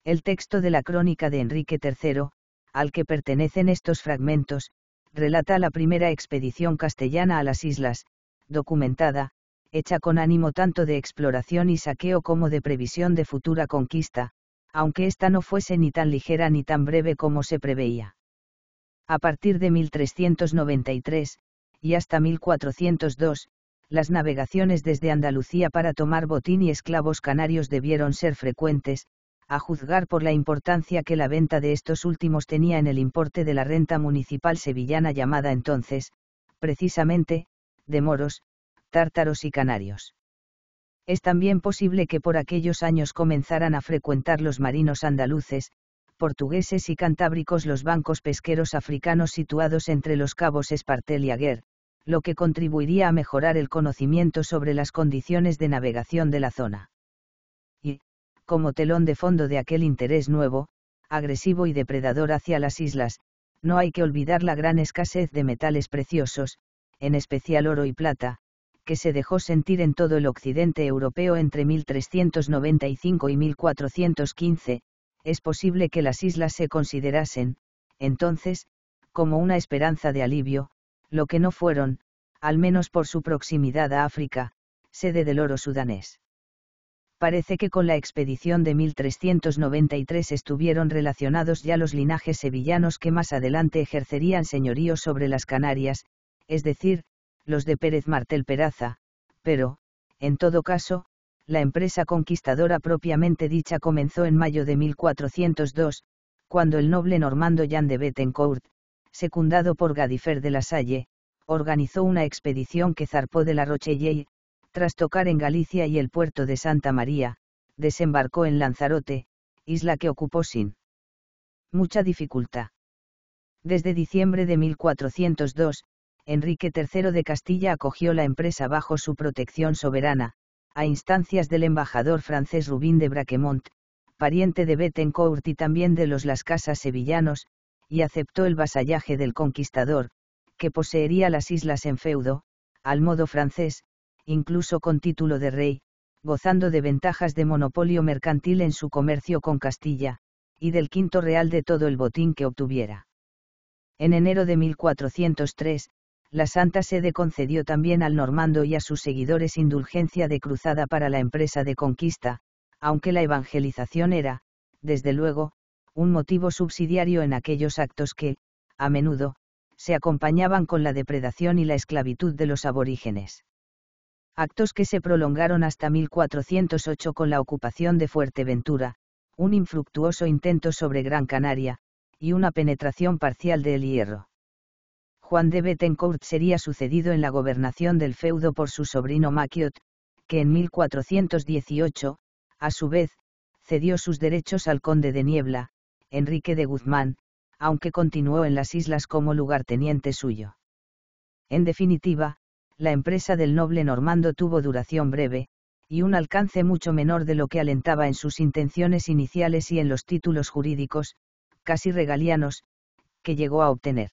El texto de la crónica de Enrique III, al que pertenecen estos fragmentos, relata la primera expedición castellana a las islas, documentada, hecha con ánimo tanto de exploración y saqueo como de previsión de futura conquista, aunque ésta no fuese ni tan ligera ni tan breve como se preveía. A partir de 1393, y hasta 1402, las navegaciones desde Andalucía para tomar botín y esclavos canarios debieron ser frecuentes, a juzgar por la importancia que la venta de estos últimos tenía en el importe de la renta municipal sevillana llamada entonces, precisamente, de moros, tártaros y canarios. Es también posible que por aquellos años comenzaran a frecuentar los marinos andaluces, portugueses y cantábricos los bancos pesqueros africanos situados entre los cabos Espartel y Aguer, lo que contribuiría a mejorar el conocimiento sobre las condiciones de navegación de la zona como telón de fondo de aquel interés nuevo, agresivo y depredador hacia las islas, no hay que olvidar la gran escasez de metales preciosos, en especial oro y plata, que se dejó sentir en todo el occidente europeo entre 1395 y 1415, es posible que las islas se considerasen, entonces, como una esperanza de alivio, lo que no fueron, al menos por su proximidad a África, sede del oro sudanés parece que con la expedición de 1393 estuvieron relacionados ya los linajes sevillanos que más adelante ejercerían señorío sobre las Canarias, es decir, los de Pérez Martel Peraza, pero, en todo caso, la empresa conquistadora propiamente dicha comenzó en mayo de 1402, cuando el noble normando Jan de Bettencourt, secundado por Gadifer de la Salle, organizó una expedición que zarpó de la Rochelle, tras tocar en Galicia y el puerto de Santa María, desembarcó en Lanzarote, isla que ocupó sin mucha dificultad. Desde diciembre de 1402, Enrique III de Castilla acogió la empresa bajo su protección soberana, a instancias del embajador francés Rubín de Braquemont, pariente de Betencourt y también de los Las Casas sevillanos, y aceptó el vasallaje del conquistador, que poseería las islas en feudo, al modo francés, incluso con título de rey, gozando de ventajas de monopolio mercantil en su comercio con Castilla, y del quinto real de todo el botín que obtuviera. En enero de 1403, la Santa Sede concedió también al normando y a sus seguidores indulgencia de cruzada para la empresa de conquista, aunque la evangelización era, desde luego, un motivo subsidiario en aquellos actos que, a menudo, se acompañaban con la depredación y la esclavitud de los aborígenes actos que se prolongaron hasta 1408 con la ocupación de Fuerteventura, un infructuoso intento sobre Gran Canaria, y una penetración parcial de Hierro. Juan de Bettencourt sería sucedido en la gobernación del feudo por su sobrino Maquiot, que en 1418, a su vez, cedió sus derechos al conde de Niebla, Enrique de Guzmán, aunque continuó en las islas como lugarteniente suyo. En definitiva, la empresa del noble normando tuvo duración breve, y un alcance mucho menor de lo que alentaba en sus intenciones iniciales y en los títulos jurídicos, casi regalianos, que llegó a obtener.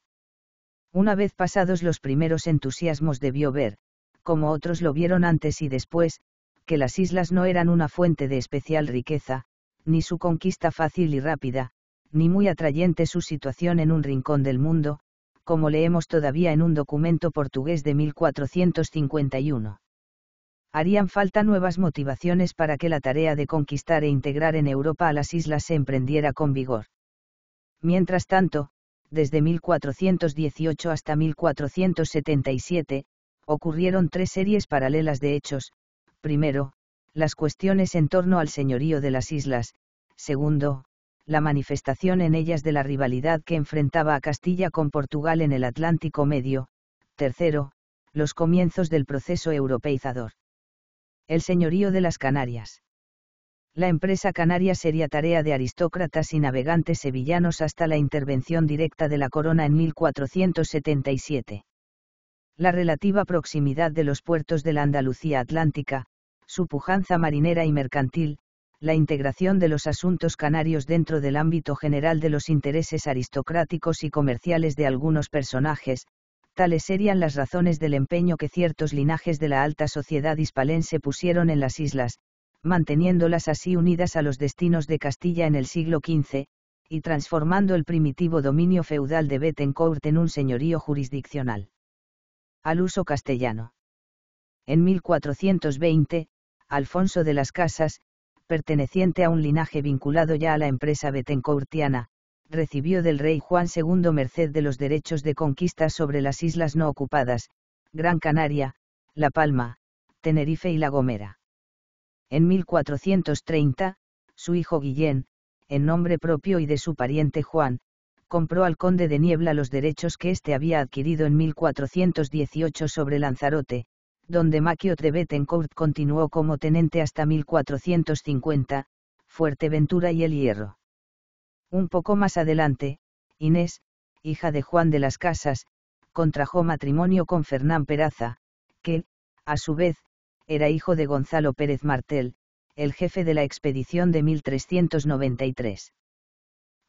Una vez pasados los primeros entusiasmos debió ver, como otros lo vieron antes y después, que las islas no eran una fuente de especial riqueza, ni su conquista fácil y rápida, ni muy atrayente su situación en un rincón del mundo, como leemos todavía en un documento portugués de 1451. Harían falta nuevas motivaciones para que la tarea de conquistar e integrar en Europa a las islas se emprendiera con vigor. Mientras tanto, desde 1418 hasta 1477, ocurrieron tres series paralelas de hechos, primero, las cuestiones en torno al señorío de las islas, segundo, la manifestación en ellas de la rivalidad que enfrentaba a Castilla con Portugal en el Atlántico Medio. Tercero, los comienzos del proceso europeizador. El señorío de las Canarias. La empresa canaria sería tarea de aristócratas y navegantes sevillanos hasta la intervención directa de la corona en 1477. La relativa proximidad de los puertos de la Andalucía Atlántica, su pujanza marinera y mercantil, la integración de los asuntos canarios dentro del ámbito general de los intereses aristocráticos y comerciales de algunos personajes, tales serían las razones del empeño que ciertos linajes de la alta sociedad hispalense pusieron en las islas, manteniéndolas así unidas a los destinos de Castilla en el siglo XV, y transformando el primitivo dominio feudal de Bettencourt en un señorío jurisdiccional. Al uso castellano. En 1420, Alfonso de las Casas, perteneciente a un linaje vinculado ya a la empresa betencourtiana, recibió del rey Juan II merced de los derechos de conquista sobre las islas no ocupadas, Gran Canaria, La Palma, Tenerife y La Gomera. En 1430, su hijo Guillén, en nombre propio y de su pariente Juan, compró al conde de Niebla los derechos que éste había adquirido en 1418 sobre Lanzarote, donde Maquio de continuó como tenente hasta 1450, Fuerteventura y El Hierro. Un poco más adelante, Inés, hija de Juan de las Casas, contrajo matrimonio con Fernán Peraza, que, a su vez, era hijo de Gonzalo Pérez Martel, el jefe de la expedición de 1393.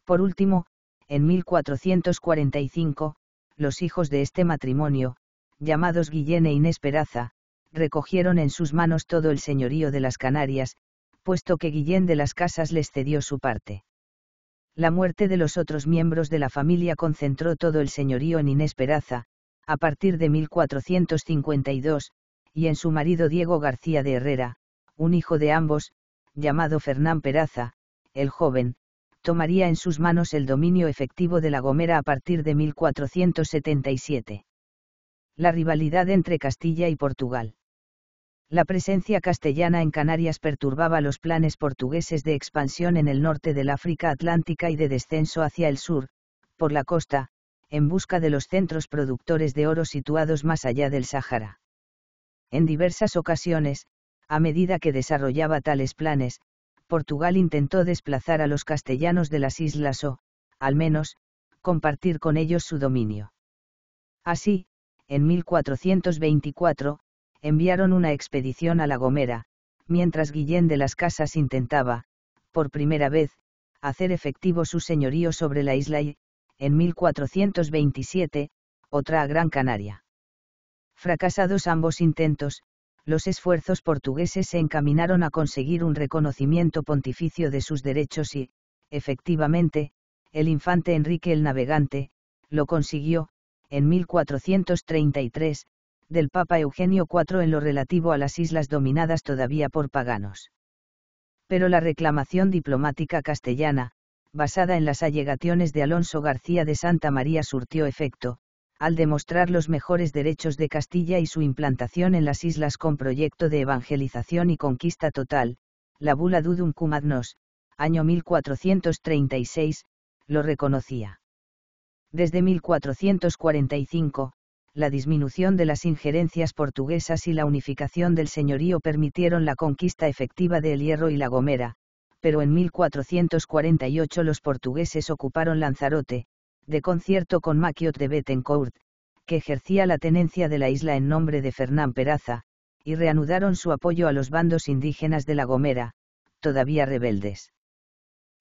Por último, en 1445, los hijos de este matrimonio, llamados Guillén e Inés Peraza, recogieron en sus manos todo el señorío de las Canarias, puesto que Guillén de las Casas les cedió su parte. La muerte de los otros miembros de la familia concentró todo el señorío en Inés Peraza, a partir de 1452, y en su marido Diego García de Herrera, un hijo de ambos, llamado Fernán Peraza, el joven, tomaría en sus manos el dominio efectivo de La Gomera a partir de 1477 la rivalidad entre Castilla y Portugal. La presencia castellana en Canarias perturbaba los planes portugueses de expansión en el norte del África Atlántica y de descenso hacia el sur, por la costa, en busca de los centros productores de oro situados más allá del Sáhara. En diversas ocasiones, a medida que desarrollaba tales planes, Portugal intentó desplazar a los castellanos de las islas o, al menos, compartir con ellos su dominio. Así, en 1424, enviaron una expedición a La Gomera, mientras Guillén de las Casas intentaba, por primera vez, hacer efectivo su señorío sobre la isla y, en 1427, otra a Gran Canaria. Fracasados ambos intentos, los esfuerzos portugueses se encaminaron a conseguir un reconocimiento pontificio de sus derechos y, efectivamente, el infante Enrique el Navegante, lo consiguió, en 1433, del Papa Eugenio IV en lo relativo a las islas dominadas todavía por paganos. Pero la reclamación diplomática castellana, basada en las allegaciones de Alonso García de Santa María surtió efecto, al demostrar los mejores derechos de Castilla y su implantación en las islas con proyecto de evangelización y conquista total, la bula Dudum Cum año 1436, lo reconocía. Desde 1445, la disminución de las injerencias portuguesas y la unificación del señorío permitieron la conquista efectiva de El Hierro y La Gomera, pero en 1448 los portugueses ocuparon Lanzarote, de concierto con Maquiot de Bettencourt, que ejercía la tenencia de la isla en nombre de Fernán Peraza, y reanudaron su apoyo a los bandos indígenas de La Gomera, todavía rebeldes.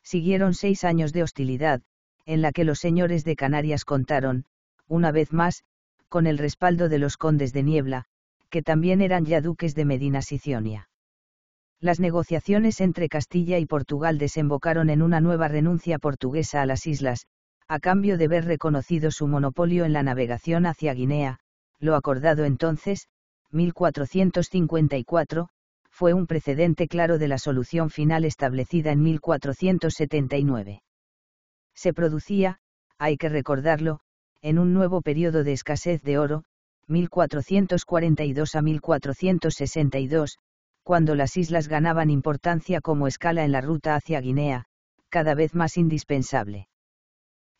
Siguieron seis años de hostilidad, en la que los señores de Canarias contaron, una vez más, con el respaldo de los condes de Niebla, que también eran ya duques de Medina Sicionia. Las negociaciones entre Castilla y Portugal desembocaron en una nueva renuncia portuguesa a las islas, a cambio de ver reconocido su monopolio en la navegación hacia Guinea, lo acordado entonces, 1454, fue un precedente claro de la solución final establecida en 1479 se producía, hay que recordarlo, en un nuevo periodo de escasez de oro, 1442 a 1462, cuando las islas ganaban importancia como escala en la ruta hacia Guinea, cada vez más indispensable.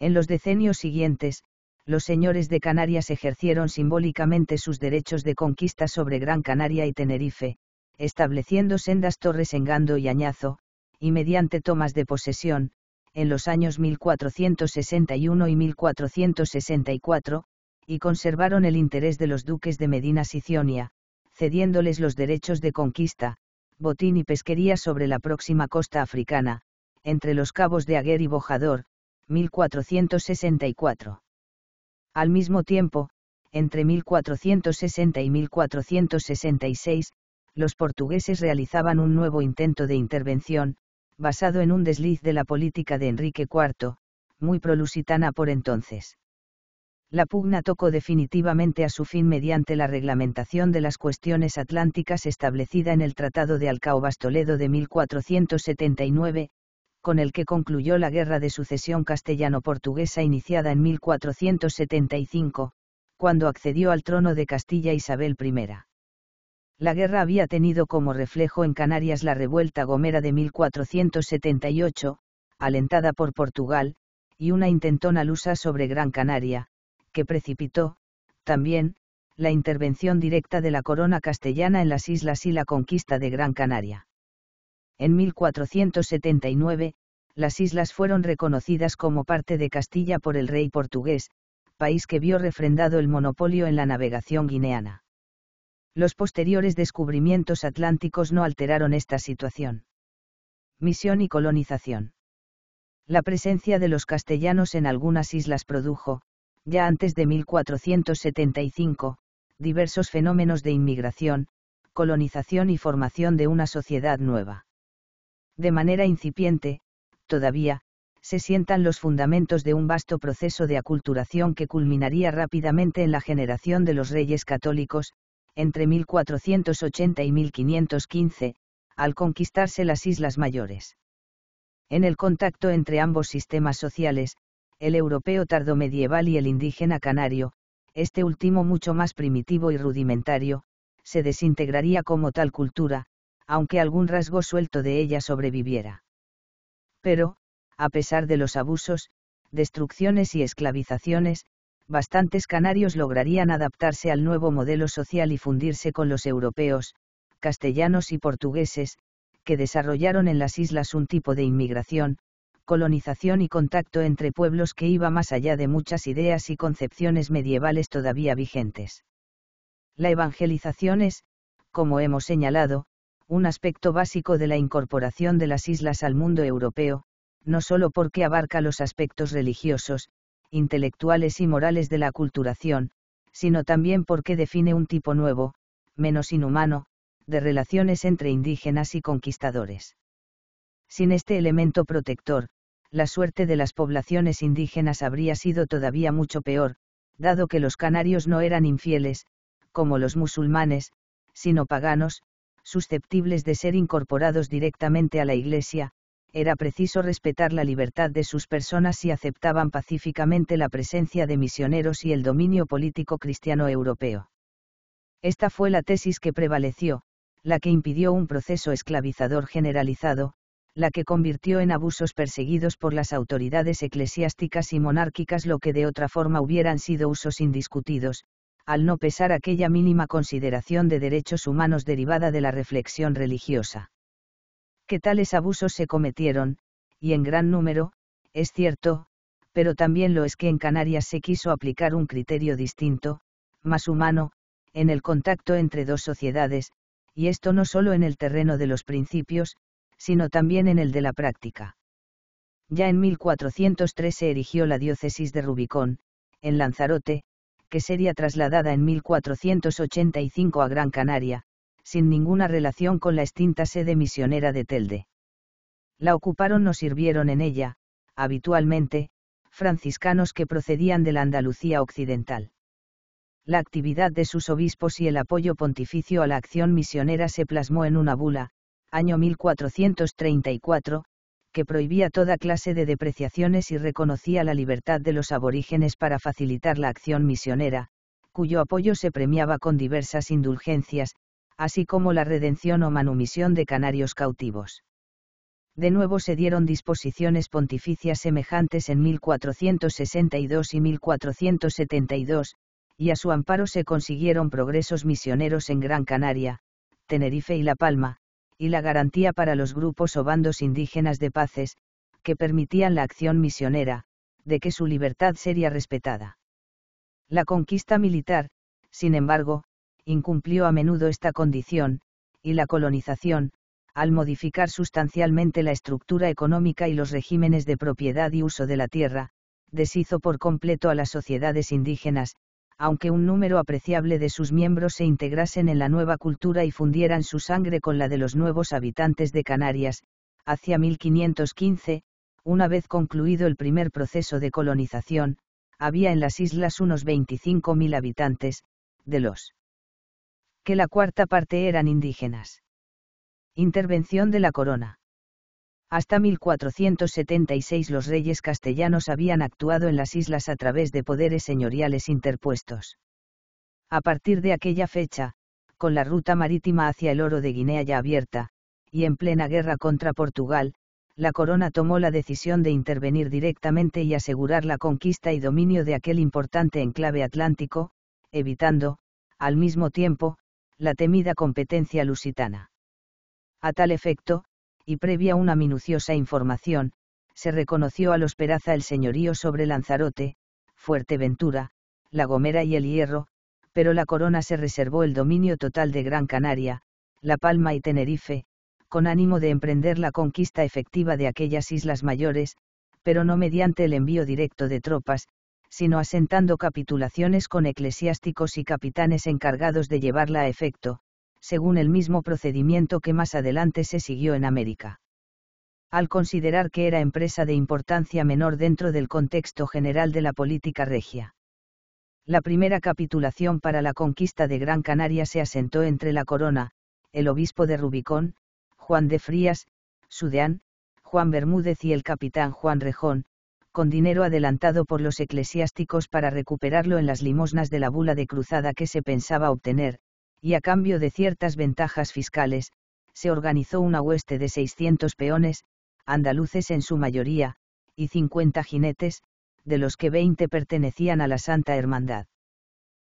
En los decenios siguientes, los señores de Canarias ejercieron simbólicamente sus derechos de conquista sobre Gran Canaria y Tenerife, estableciendo sendas torres en Gando y Añazo, y mediante tomas de posesión, en los años 1461 y 1464, y conservaron el interés de los duques de Medina Sicionia, cediéndoles los derechos de conquista, botín y pesquería sobre la próxima costa africana, entre los cabos de Aguer y Bojador, 1464. Al mismo tiempo, entre 1460 y 1466, los portugueses realizaban un nuevo intento de intervención, basado en un desliz de la política de Enrique IV, muy prolusitana por entonces. La pugna tocó definitivamente a su fin mediante la reglamentación de las cuestiones atlánticas establecida en el Tratado de Alcaobas Toledo de 1479, con el que concluyó la Guerra de Sucesión Castellano-Portuguesa iniciada en 1475, cuando accedió al trono de Castilla Isabel I. La guerra había tenido como reflejo en Canarias la revuelta gomera de 1478, alentada por Portugal, y una intentona lusa sobre Gran Canaria, que precipitó, también, la intervención directa de la corona castellana en las islas y la conquista de Gran Canaria. En 1479, las islas fueron reconocidas como parte de Castilla por el rey portugués, país que vio refrendado el monopolio en la navegación guineana. Los posteriores descubrimientos atlánticos no alteraron esta situación. Misión y colonización. La presencia de los castellanos en algunas islas produjo, ya antes de 1475, diversos fenómenos de inmigración, colonización y formación de una sociedad nueva. De manera incipiente, todavía, se sientan los fundamentos de un vasto proceso de aculturación que culminaría rápidamente en la generación de los reyes católicos, entre 1480 y 1515, al conquistarse las Islas Mayores. En el contacto entre ambos sistemas sociales, el europeo tardomedieval y el indígena canario, este último mucho más primitivo y rudimentario, se desintegraría como tal cultura, aunque algún rasgo suelto de ella sobreviviera. Pero, a pesar de los abusos, destrucciones y esclavizaciones, bastantes canarios lograrían adaptarse al nuevo modelo social y fundirse con los europeos, castellanos y portugueses, que desarrollaron en las islas un tipo de inmigración, colonización y contacto entre pueblos que iba más allá de muchas ideas y concepciones medievales todavía vigentes. La evangelización es, como hemos señalado, un aspecto básico de la incorporación de las islas al mundo europeo, no solo porque abarca los aspectos religiosos, intelectuales y morales de la aculturación, sino también porque define un tipo nuevo, menos inhumano, de relaciones entre indígenas y conquistadores. Sin este elemento protector, la suerte de las poblaciones indígenas habría sido todavía mucho peor, dado que los canarios no eran infieles, como los musulmanes, sino paganos, susceptibles de ser incorporados directamente a la Iglesia, era preciso respetar la libertad de sus personas si aceptaban pacíficamente la presencia de misioneros y el dominio político cristiano europeo. Esta fue la tesis que prevaleció, la que impidió un proceso esclavizador generalizado, la que convirtió en abusos perseguidos por las autoridades eclesiásticas y monárquicas lo que de otra forma hubieran sido usos indiscutidos, al no pesar aquella mínima consideración de derechos humanos derivada de la reflexión religiosa que tales abusos se cometieron, y en gran número, es cierto, pero también lo es que en Canarias se quiso aplicar un criterio distinto, más humano, en el contacto entre dos sociedades, y esto no solo en el terreno de los principios, sino también en el de la práctica. Ya en 1403 se erigió la diócesis de Rubicón, en Lanzarote, que sería trasladada en 1485 a Gran Canaria, sin ninguna relación con la extinta sede misionera de Telde. La ocuparon o sirvieron en ella, habitualmente, franciscanos que procedían de la Andalucía occidental. La actividad de sus obispos y el apoyo pontificio a la acción misionera se plasmó en una bula, año 1434, que prohibía toda clase de depreciaciones y reconocía la libertad de los aborígenes para facilitar la acción misionera, cuyo apoyo se premiaba con diversas indulgencias, así como la redención o manumisión de canarios cautivos. De nuevo se dieron disposiciones pontificias semejantes en 1462 y 1472, y a su amparo se consiguieron progresos misioneros en Gran Canaria, Tenerife y La Palma, y la garantía para los grupos o bandos indígenas de paces, que permitían la acción misionera, de que su libertad sería respetada. La conquista militar, sin embargo, incumplió a menudo esta condición, y la colonización, al modificar sustancialmente la estructura económica y los regímenes de propiedad y uso de la tierra, deshizo por completo a las sociedades indígenas, aunque un número apreciable de sus miembros se integrasen en la nueva cultura y fundieran su sangre con la de los nuevos habitantes de Canarias, hacia 1515, una vez concluido el primer proceso de colonización, había en las islas unos 25.000 habitantes, de los que la cuarta parte eran indígenas. Intervención de la corona. Hasta 1476 los reyes castellanos habían actuado en las islas a través de poderes señoriales interpuestos. A partir de aquella fecha, con la ruta marítima hacia el oro de Guinea ya abierta, y en plena guerra contra Portugal, la corona tomó la decisión de intervenir directamente y asegurar la conquista y dominio de aquel importante enclave atlántico, evitando, al mismo tiempo, la temida competencia lusitana. A tal efecto, y previa una minuciosa información, se reconoció a los Peraza el señorío sobre Lanzarote, Fuerteventura, La Gomera y El Hierro, pero la corona se reservó el dominio total de Gran Canaria, La Palma y Tenerife, con ánimo de emprender la conquista efectiva de aquellas islas mayores, pero no mediante el envío directo de tropas, sino asentando capitulaciones con eclesiásticos y capitanes encargados de llevarla a efecto, según el mismo procedimiento que más adelante se siguió en América. Al considerar que era empresa de importancia menor dentro del contexto general de la política regia. La primera capitulación para la conquista de Gran Canaria se asentó entre la corona, el obispo de Rubicón, Juan de Frías, Sudeán, Juan Bermúdez y el capitán Juan Rejón, con dinero adelantado por los eclesiásticos para recuperarlo en las limosnas de la bula de cruzada que se pensaba obtener, y a cambio de ciertas ventajas fiscales, se organizó una hueste de 600 peones, andaluces en su mayoría, y 50 jinetes, de los que 20 pertenecían a la Santa Hermandad.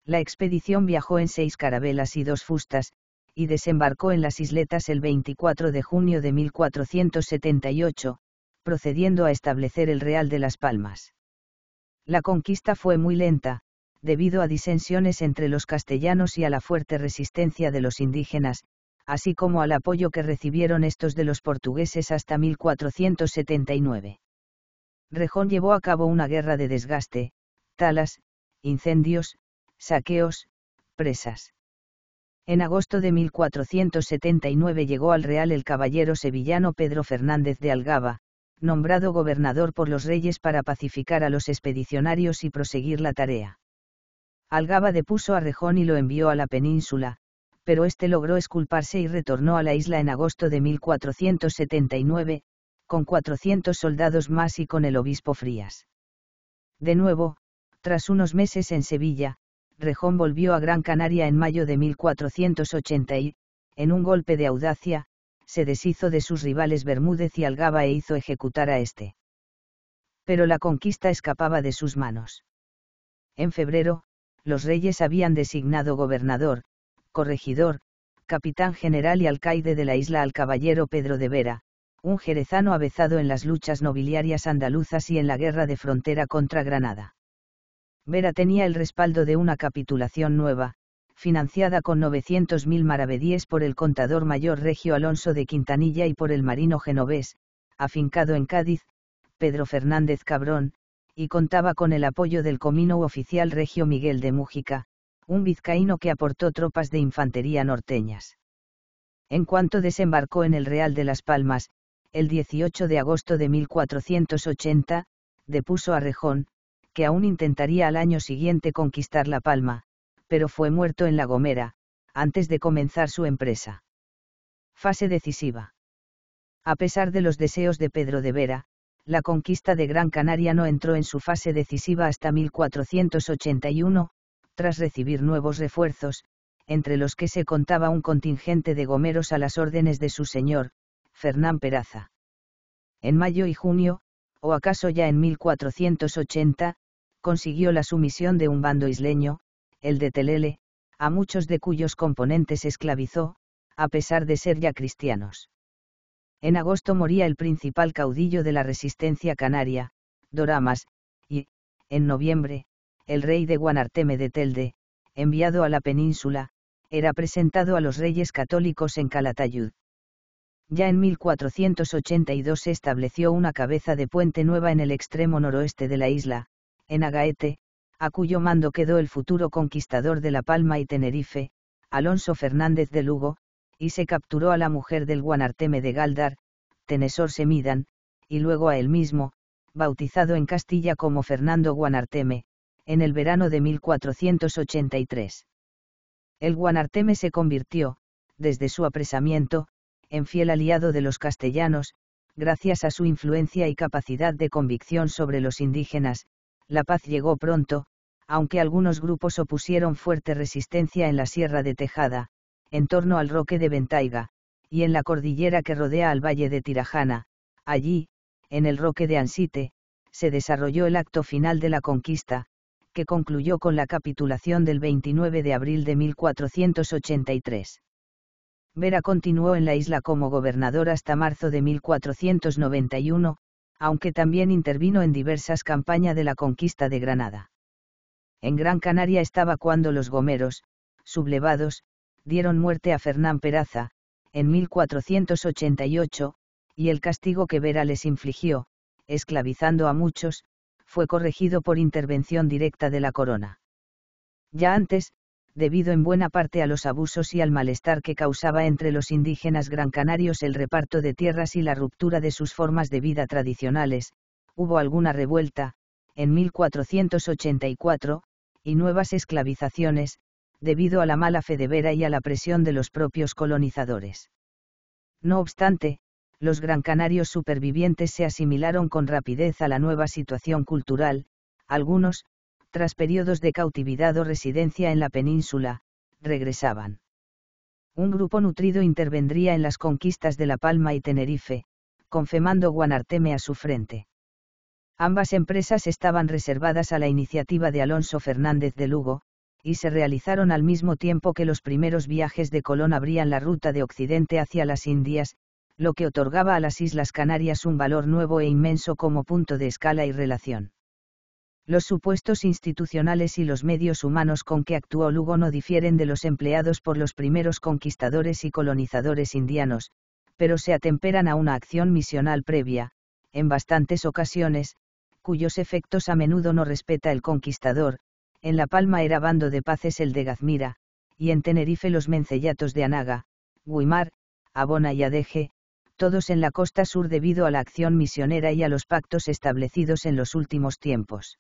La expedición viajó en seis carabelas y dos fustas, y desembarcó en las isletas el 24 de junio de 1478, procediendo a establecer el Real de las Palmas. La conquista fue muy lenta, debido a disensiones entre los castellanos y a la fuerte resistencia de los indígenas, así como al apoyo que recibieron estos de los portugueses hasta 1479. Rejón llevó a cabo una guerra de desgaste, talas, incendios, saqueos, presas. En agosto de 1479 llegó al Real el caballero sevillano Pedro Fernández de Algaba, nombrado gobernador por los reyes para pacificar a los expedicionarios y proseguir la tarea. Algaba depuso a Rejón y lo envió a la península, pero éste logró esculparse y retornó a la isla en agosto de 1479, con 400 soldados más y con el obispo Frías. De nuevo, tras unos meses en Sevilla, Rejón volvió a Gran Canaria en mayo de 1480 y, en un golpe de audacia, se deshizo de sus rivales Bermúdez y Algaba e hizo ejecutar a este. Pero la conquista escapaba de sus manos. En febrero, los reyes habían designado gobernador, corregidor, capitán general y alcaide de la isla al caballero Pedro de Vera, un jerezano avezado en las luchas nobiliarias andaluzas y en la guerra de frontera contra Granada. Vera tenía el respaldo de una capitulación nueva, financiada con 900.000 maravedíes por el contador mayor Regio Alonso de Quintanilla y por el marino genovés, afincado en Cádiz, Pedro Fernández Cabrón, y contaba con el apoyo del comino oficial Regio Miguel de Mújica, un vizcaíno que aportó tropas de infantería norteñas. En cuanto desembarcó en el Real de las Palmas, el 18 de agosto de 1480, depuso a Rejón, que aún intentaría al año siguiente conquistar La Palma, pero fue muerto en La Gomera, antes de comenzar su empresa. Fase decisiva. A pesar de los deseos de Pedro de Vera, la conquista de Gran Canaria no entró en su fase decisiva hasta 1481, tras recibir nuevos refuerzos, entre los que se contaba un contingente de gomeros a las órdenes de su señor, Fernán Peraza. En mayo y junio, o acaso ya en 1480, consiguió la sumisión de un bando isleño, el de Telele, a muchos de cuyos componentes esclavizó, a pesar de ser ya cristianos. En agosto moría el principal caudillo de la resistencia canaria, Doramas, y, en noviembre, el rey de Guanarteme de Telde, enviado a la península, era presentado a los reyes católicos en Calatayud. Ya en 1482 se estableció una cabeza de puente nueva en el extremo noroeste de la isla, en Agaete, a cuyo mando quedó el futuro conquistador de La Palma y Tenerife, Alonso Fernández de Lugo, y se capturó a la mujer del Guanarteme de Galdar, Tenesor Semidan, y luego a él mismo, bautizado en Castilla como Fernando Guanarteme, en el verano de 1483. El Guanarteme se convirtió, desde su apresamiento, en fiel aliado de los castellanos, gracias a su influencia y capacidad de convicción sobre los indígenas, la paz llegó pronto, aunque algunos grupos opusieron fuerte resistencia en la Sierra de Tejada, en torno al Roque de Ventaiga, y en la cordillera que rodea al Valle de Tirajana, allí, en el Roque de Ansite, se desarrolló el acto final de la conquista, que concluyó con la capitulación del 29 de abril de 1483. Vera continuó en la isla como gobernador hasta marzo de 1491, aunque también intervino en diversas campañas de la conquista de Granada. En Gran Canaria estaba cuando los gomeros, sublevados, dieron muerte a Fernán Peraza, en 1488, y el castigo que Vera les infligió, esclavizando a muchos, fue corregido por intervención directa de la corona. Ya antes, debido en buena parte a los abusos y al malestar que causaba entre los indígenas gran canarios el reparto de tierras y la ruptura de sus formas de vida tradicionales, hubo alguna revuelta, en 1484, y nuevas esclavizaciones, debido a la mala fe de Vera y a la presión de los propios colonizadores. No obstante, los gran canarios supervivientes se asimilaron con rapidez a la nueva situación cultural, algunos, tras periodos de cautividad o residencia en la península, regresaban. Un grupo nutrido intervendría en las conquistas de La Palma y Tenerife, confemando Guanarteme a su frente. Ambas empresas estaban reservadas a la iniciativa de Alonso Fernández de Lugo, y se realizaron al mismo tiempo que los primeros viajes de Colón abrían la ruta de Occidente hacia las Indias, lo que otorgaba a las Islas Canarias un valor nuevo e inmenso como punto de escala y relación. Los supuestos institucionales y los medios humanos con que actuó Lugo no difieren de los empleados por los primeros conquistadores y colonizadores indianos, pero se atemperan a una acción misional previa, en bastantes ocasiones, cuyos efectos a menudo no respeta el conquistador, en La Palma era bando de paces el de Gazmira, y en Tenerife los mencellatos de Anaga, Guimar, Abona y Adeje, todos en la costa sur debido a la acción misionera y a los pactos establecidos en los últimos tiempos.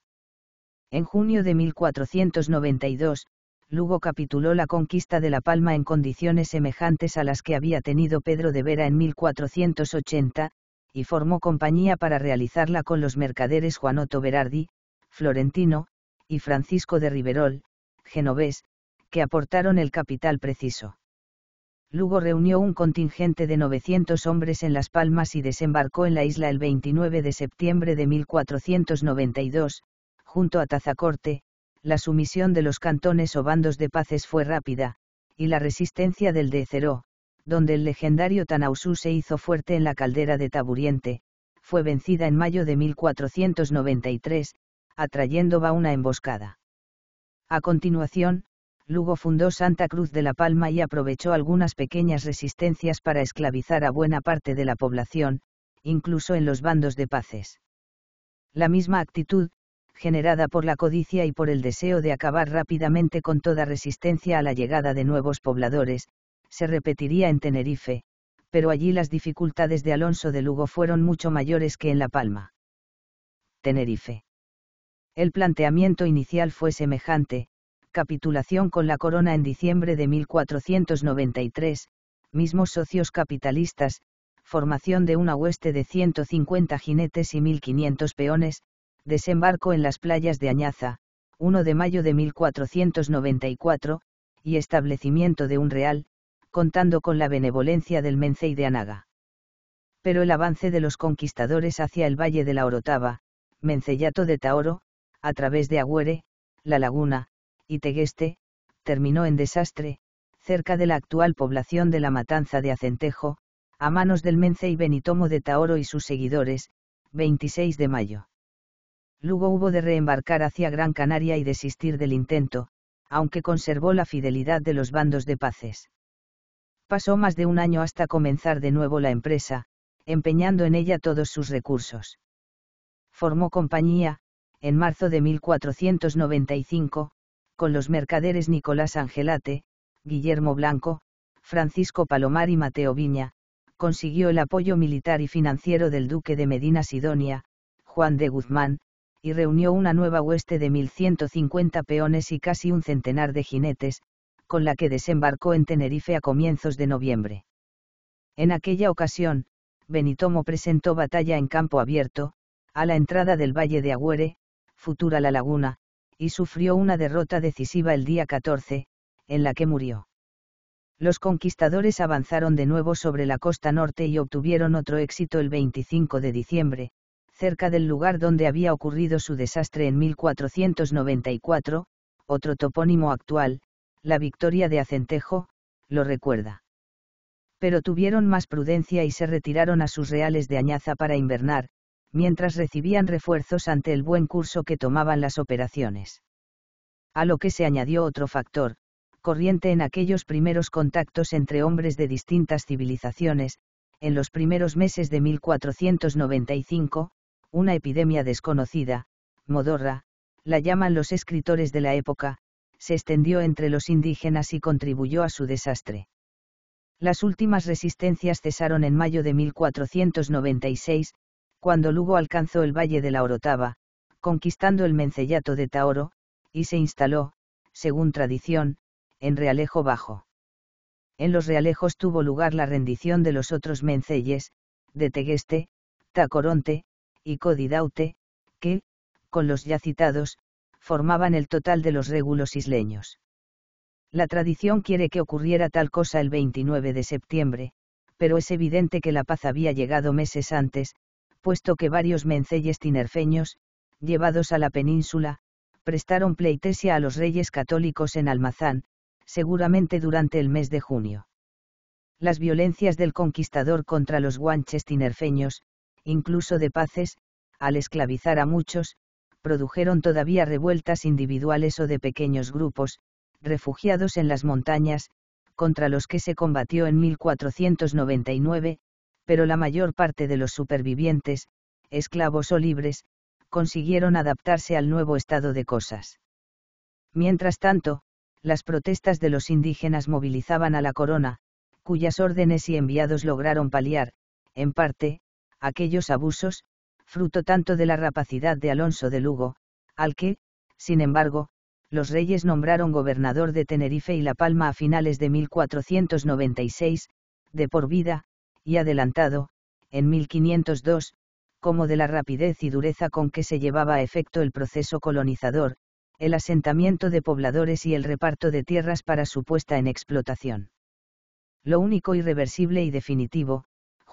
En junio de 1492, Lugo capituló la conquista de La Palma en condiciones semejantes a las que había tenido Pedro de Vera en 1480, y formó compañía para realizarla con los mercaderes Juanoto Berardi, Florentino, y Francisco de Riverol, genovés, que aportaron el capital preciso. Lugo reunió un contingente de 900 hombres en Las Palmas y desembarcó en la isla el 29 de septiembre de 1492, junto a Tazacorte, la sumisión de los cantones o bandos de paces fue rápida, y la resistencia del de donde el legendario Tanausú se hizo fuerte en la caldera de Taburiente, fue vencida en mayo de 1493, atrayendo va una emboscada. A continuación, Lugo fundó Santa Cruz de la Palma y aprovechó algunas pequeñas resistencias para esclavizar a buena parte de la población, incluso en los bandos de paces. La misma actitud, generada por la codicia y por el deseo de acabar rápidamente con toda resistencia a la llegada de nuevos pobladores, se repetiría en Tenerife, pero allí las dificultades de Alonso de Lugo fueron mucho mayores que en La Palma. Tenerife. El planteamiento inicial fue semejante, capitulación con la corona en diciembre de 1493, mismos socios capitalistas, formación de una hueste de 150 jinetes y 1.500 peones, desembarco en las playas de Añaza, 1 de mayo de 1494, y establecimiento de un real, contando con la benevolencia del Mencey de Anaga. Pero el avance de los conquistadores hacia el valle de la Orotava, Mencellato de Taoro, a través de Agüere, La Laguna, y Tegueste, terminó en desastre, cerca de la actual población de la Matanza de Acentejo, a manos del Mencey Benitomo de Taoro y sus seguidores, 26 de mayo. Luego hubo de reembarcar hacia Gran Canaria y desistir del intento, aunque conservó la fidelidad de los bandos de paces. Pasó más de un año hasta comenzar de nuevo la empresa, empeñando en ella todos sus recursos. Formó compañía, en marzo de 1495, con los mercaderes Nicolás Angelate, Guillermo Blanco, Francisco Palomar y Mateo Viña, consiguió el apoyo militar y financiero del duque de Medina Sidonia, Juan de Guzmán, y reunió una nueva hueste de 1.150 peones y casi un centenar de jinetes, con la que desembarcó en Tenerife a comienzos de noviembre. En aquella ocasión, Benitomo presentó batalla en campo abierto, a la entrada del valle de Agüere, futura La Laguna, y sufrió una derrota decisiva el día 14, en la que murió. Los conquistadores avanzaron de nuevo sobre la costa norte y obtuvieron otro éxito el 25 de diciembre, cerca del lugar donde había ocurrido su desastre en 1494, otro topónimo actual, la victoria de Acentejo, lo recuerda. Pero tuvieron más prudencia y se retiraron a sus reales de Añaza para invernar, mientras recibían refuerzos ante el buen curso que tomaban las operaciones. A lo que se añadió otro factor, corriente en aquellos primeros contactos entre hombres de distintas civilizaciones, en los primeros meses de 1495, una epidemia desconocida, modorra, la llaman los escritores de la época, se extendió entre los indígenas y contribuyó a su desastre. Las últimas resistencias cesaron en mayo de 1496, cuando Lugo alcanzó el valle de la Orotava, conquistando el mencellato de Taoro, y se instaló, según tradición, en Realejo Bajo. En los Realejos tuvo lugar la rendición de los otros mencelles, de Tegueste, Tacoronte, y Codidaute, que, con los ya citados, formaban el total de los régulos isleños. La tradición quiere que ocurriera tal cosa el 29 de septiembre, pero es evidente que la paz había llegado meses antes, puesto que varios mencelles tinerfeños, llevados a la península, prestaron pleitesia a los reyes católicos en Almazán, seguramente durante el mes de junio. Las violencias del conquistador contra los guanches tinerfeños, incluso de paces, al esclavizar a muchos, produjeron todavía revueltas individuales o de pequeños grupos, refugiados en las montañas, contra los que se combatió en 1499, pero la mayor parte de los supervivientes, esclavos o libres, consiguieron adaptarse al nuevo estado de cosas. Mientras tanto, las protestas de los indígenas movilizaban a la corona, cuyas órdenes y enviados lograron paliar, en parte, aquellos abusos, fruto tanto de la rapacidad de Alonso de Lugo, al que, sin embargo, los reyes nombraron gobernador de Tenerife y La Palma a finales de 1496, de por vida, y adelantado, en 1502, como de la rapidez y dureza con que se llevaba a efecto el proceso colonizador, el asentamiento de pobladores y el reparto de tierras para su puesta en explotación. Lo único irreversible y definitivo,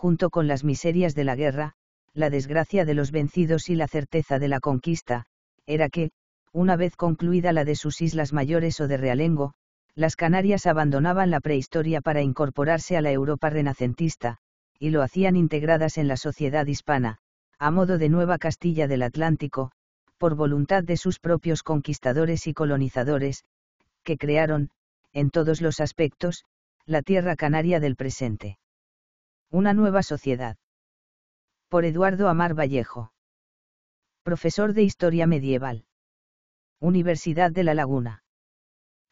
junto con las miserias de la guerra, la desgracia de los vencidos y la certeza de la conquista, era que, una vez concluida la de sus islas mayores o de realengo, las Canarias abandonaban la prehistoria para incorporarse a la Europa renacentista, y lo hacían integradas en la sociedad hispana, a modo de Nueva Castilla del Atlántico, por voluntad de sus propios conquistadores y colonizadores, que crearon, en todos los aspectos, la tierra canaria del presente. Una nueva sociedad. Por Eduardo Amar Vallejo. Profesor de Historia Medieval. Universidad de La Laguna.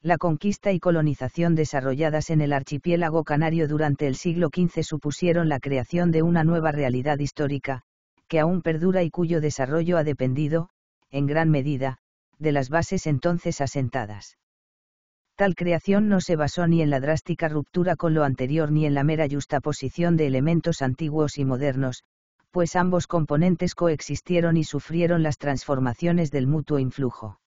La conquista y colonización desarrolladas en el archipiélago canario durante el siglo XV supusieron la creación de una nueva realidad histórica, que aún perdura y cuyo desarrollo ha dependido, en gran medida, de las bases entonces asentadas. Tal creación no se basó ni en la drástica ruptura con lo anterior ni en la mera justaposición de elementos antiguos y modernos, pues ambos componentes coexistieron y sufrieron las transformaciones del mutuo influjo.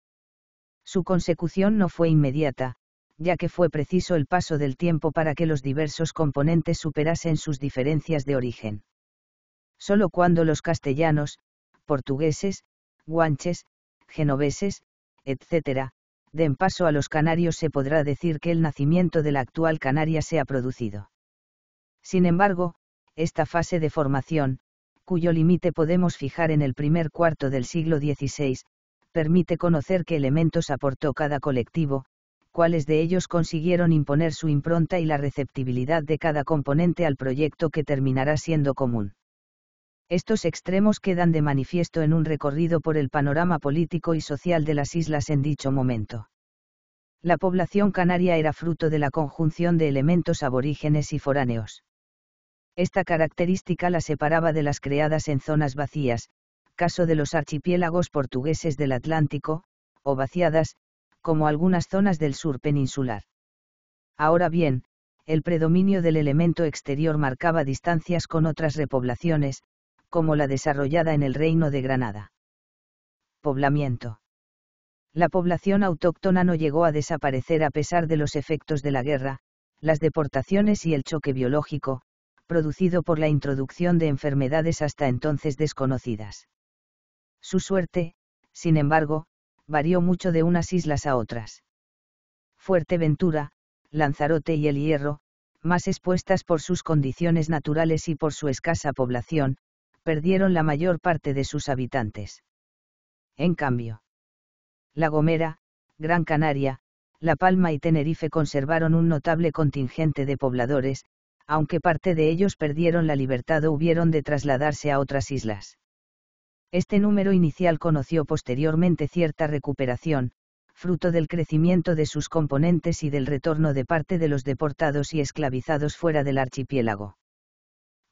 Su consecución no fue inmediata, ya que fue preciso el paso del tiempo para que los diversos componentes superasen sus diferencias de origen. Solo cuando los castellanos, portugueses, guanches, genoveses, etc., den paso a los canarios se podrá decir que el nacimiento de la actual Canaria se ha producido. Sin embargo, esta fase de formación, cuyo límite podemos fijar en el primer cuarto del siglo XVI, permite conocer qué elementos aportó cada colectivo, cuáles de ellos consiguieron imponer su impronta y la receptibilidad de cada componente al proyecto que terminará siendo común. Estos extremos quedan de manifiesto en un recorrido por el panorama político y social de las islas en dicho momento. La población canaria era fruto de la conjunción de elementos aborígenes y foráneos. Esta característica la separaba de las creadas en zonas vacías, caso de los archipiélagos portugueses del Atlántico, o vaciadas, como algunas zonas del sur peninsular. Ahora bien, el predominio del elemento exterior marcaba distancias con otras repoblaciones, como la desarrollada en el Reino de Granada. Poblamiento. La población autóctona no llegó a desaparecer a pesar de los efectos de la guerra, las deportaciones y el choque biológico, producido por la introducción de enfermedades hasta entonces desconocidas. Su suerte, sin embargo, varió mucho de unas islas a otras. Fuerteventura, Lanzarote y El Hierro, más expuestas por sus condiciones naturales y por su escasa población, perdieron la mayor parte de sus habitantes. En cambio, La Gomera, Gran Canaria, La Palma y Tenerife conservaron un notable contingente de pobladores, aunque parte de ellos perdieron la libertad o hubieron de trasladarse a otras islas. Este número inicial conoció posteriormente cierta recuperación, fruto del crecimiento de sus componentes y del retorno de parte de los deportados y esclavizados fuera del archipiélago.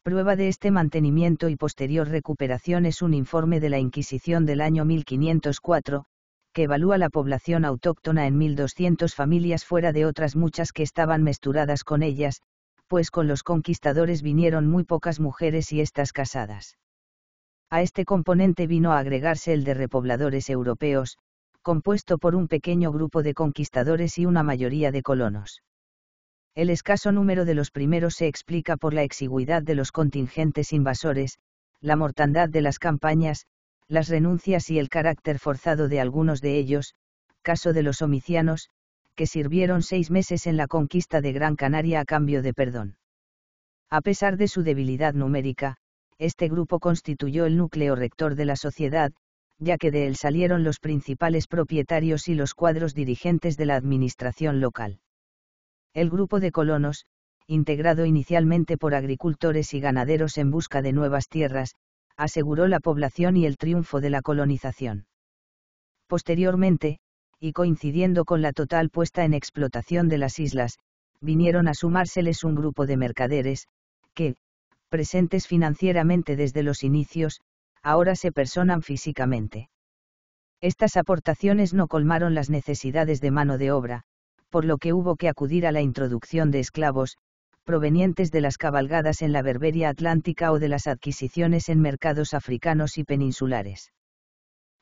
Prueba de este mantenimiento y posterior recuperación es un informe de la Inquisición del año 1504, que evalúa la población autóctona en 1.200 familias fuera de otras muchas que estaban mesturadas con ellas, pues con los conquistadores vinieron muy pocas mujeres y estas casadas. A este componente vino a agregarse el de repobladores europeos, compuesto por un pequeño grupo de conquistadores y una mayoría de colonos. El escaso número de los primeros se explica por la exiguidad de los contingentes invasores, la mortandad de las campañas, las renuncias y el carácter forzado de algunos de ellos, caso de los homicianos, que sirvieron seis meses en la conquista de Gran Canaria a cambio de perdón. A pesar de su debilidad numérica, este grupo constituyó el núcleo rector de la sociedad, ya que de él salieron los principales propietarios y los cuadros dirigentes de la administración local. El grupo de colonos, integrado inicialmente por agricultores y ganaderos en busca de nuevas tierras, aseguró la población y el triunfo de la colonización. Posteriormente, y coincidiendo con la total puesta en explotación de las islas, vinieron a sumárseles un grupo de mercaderes, que, presentes financieramente desde los inicios, ahora se personan físicamente. Estas aportaciones no colmaron las necesidades de mano de obra, por lo que hubo que acudir a la introducción de esclavos, provenientes de las cabalgadas en la Berberia Atlántica o de las adquisiciones en mercados africanos y peninsulares.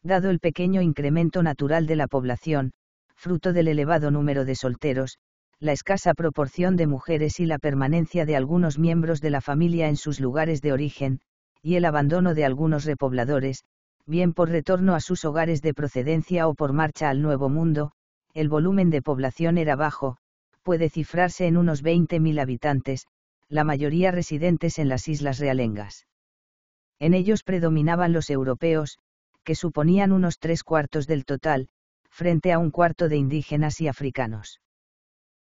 Dado el pequeño incremento natural de la población, fruto del elevado número de solteros, la escasa proporción de mujeres y la permanencia de algunos miembros de la familia en sus lugares de origen, y el abandono de algunos repobladores, bien por retorno a sus hogares de procedencia o por marcha al Nuevo Mundo, el volumen de población era bajo, puede cifrarse en unos 20.000 habitantes, la mayoría residentes en las Islas Realengas. En ellos predominaban los europeos, que suponían unos tres cuartos del total, frente a un cuarto de indígenas y africanos.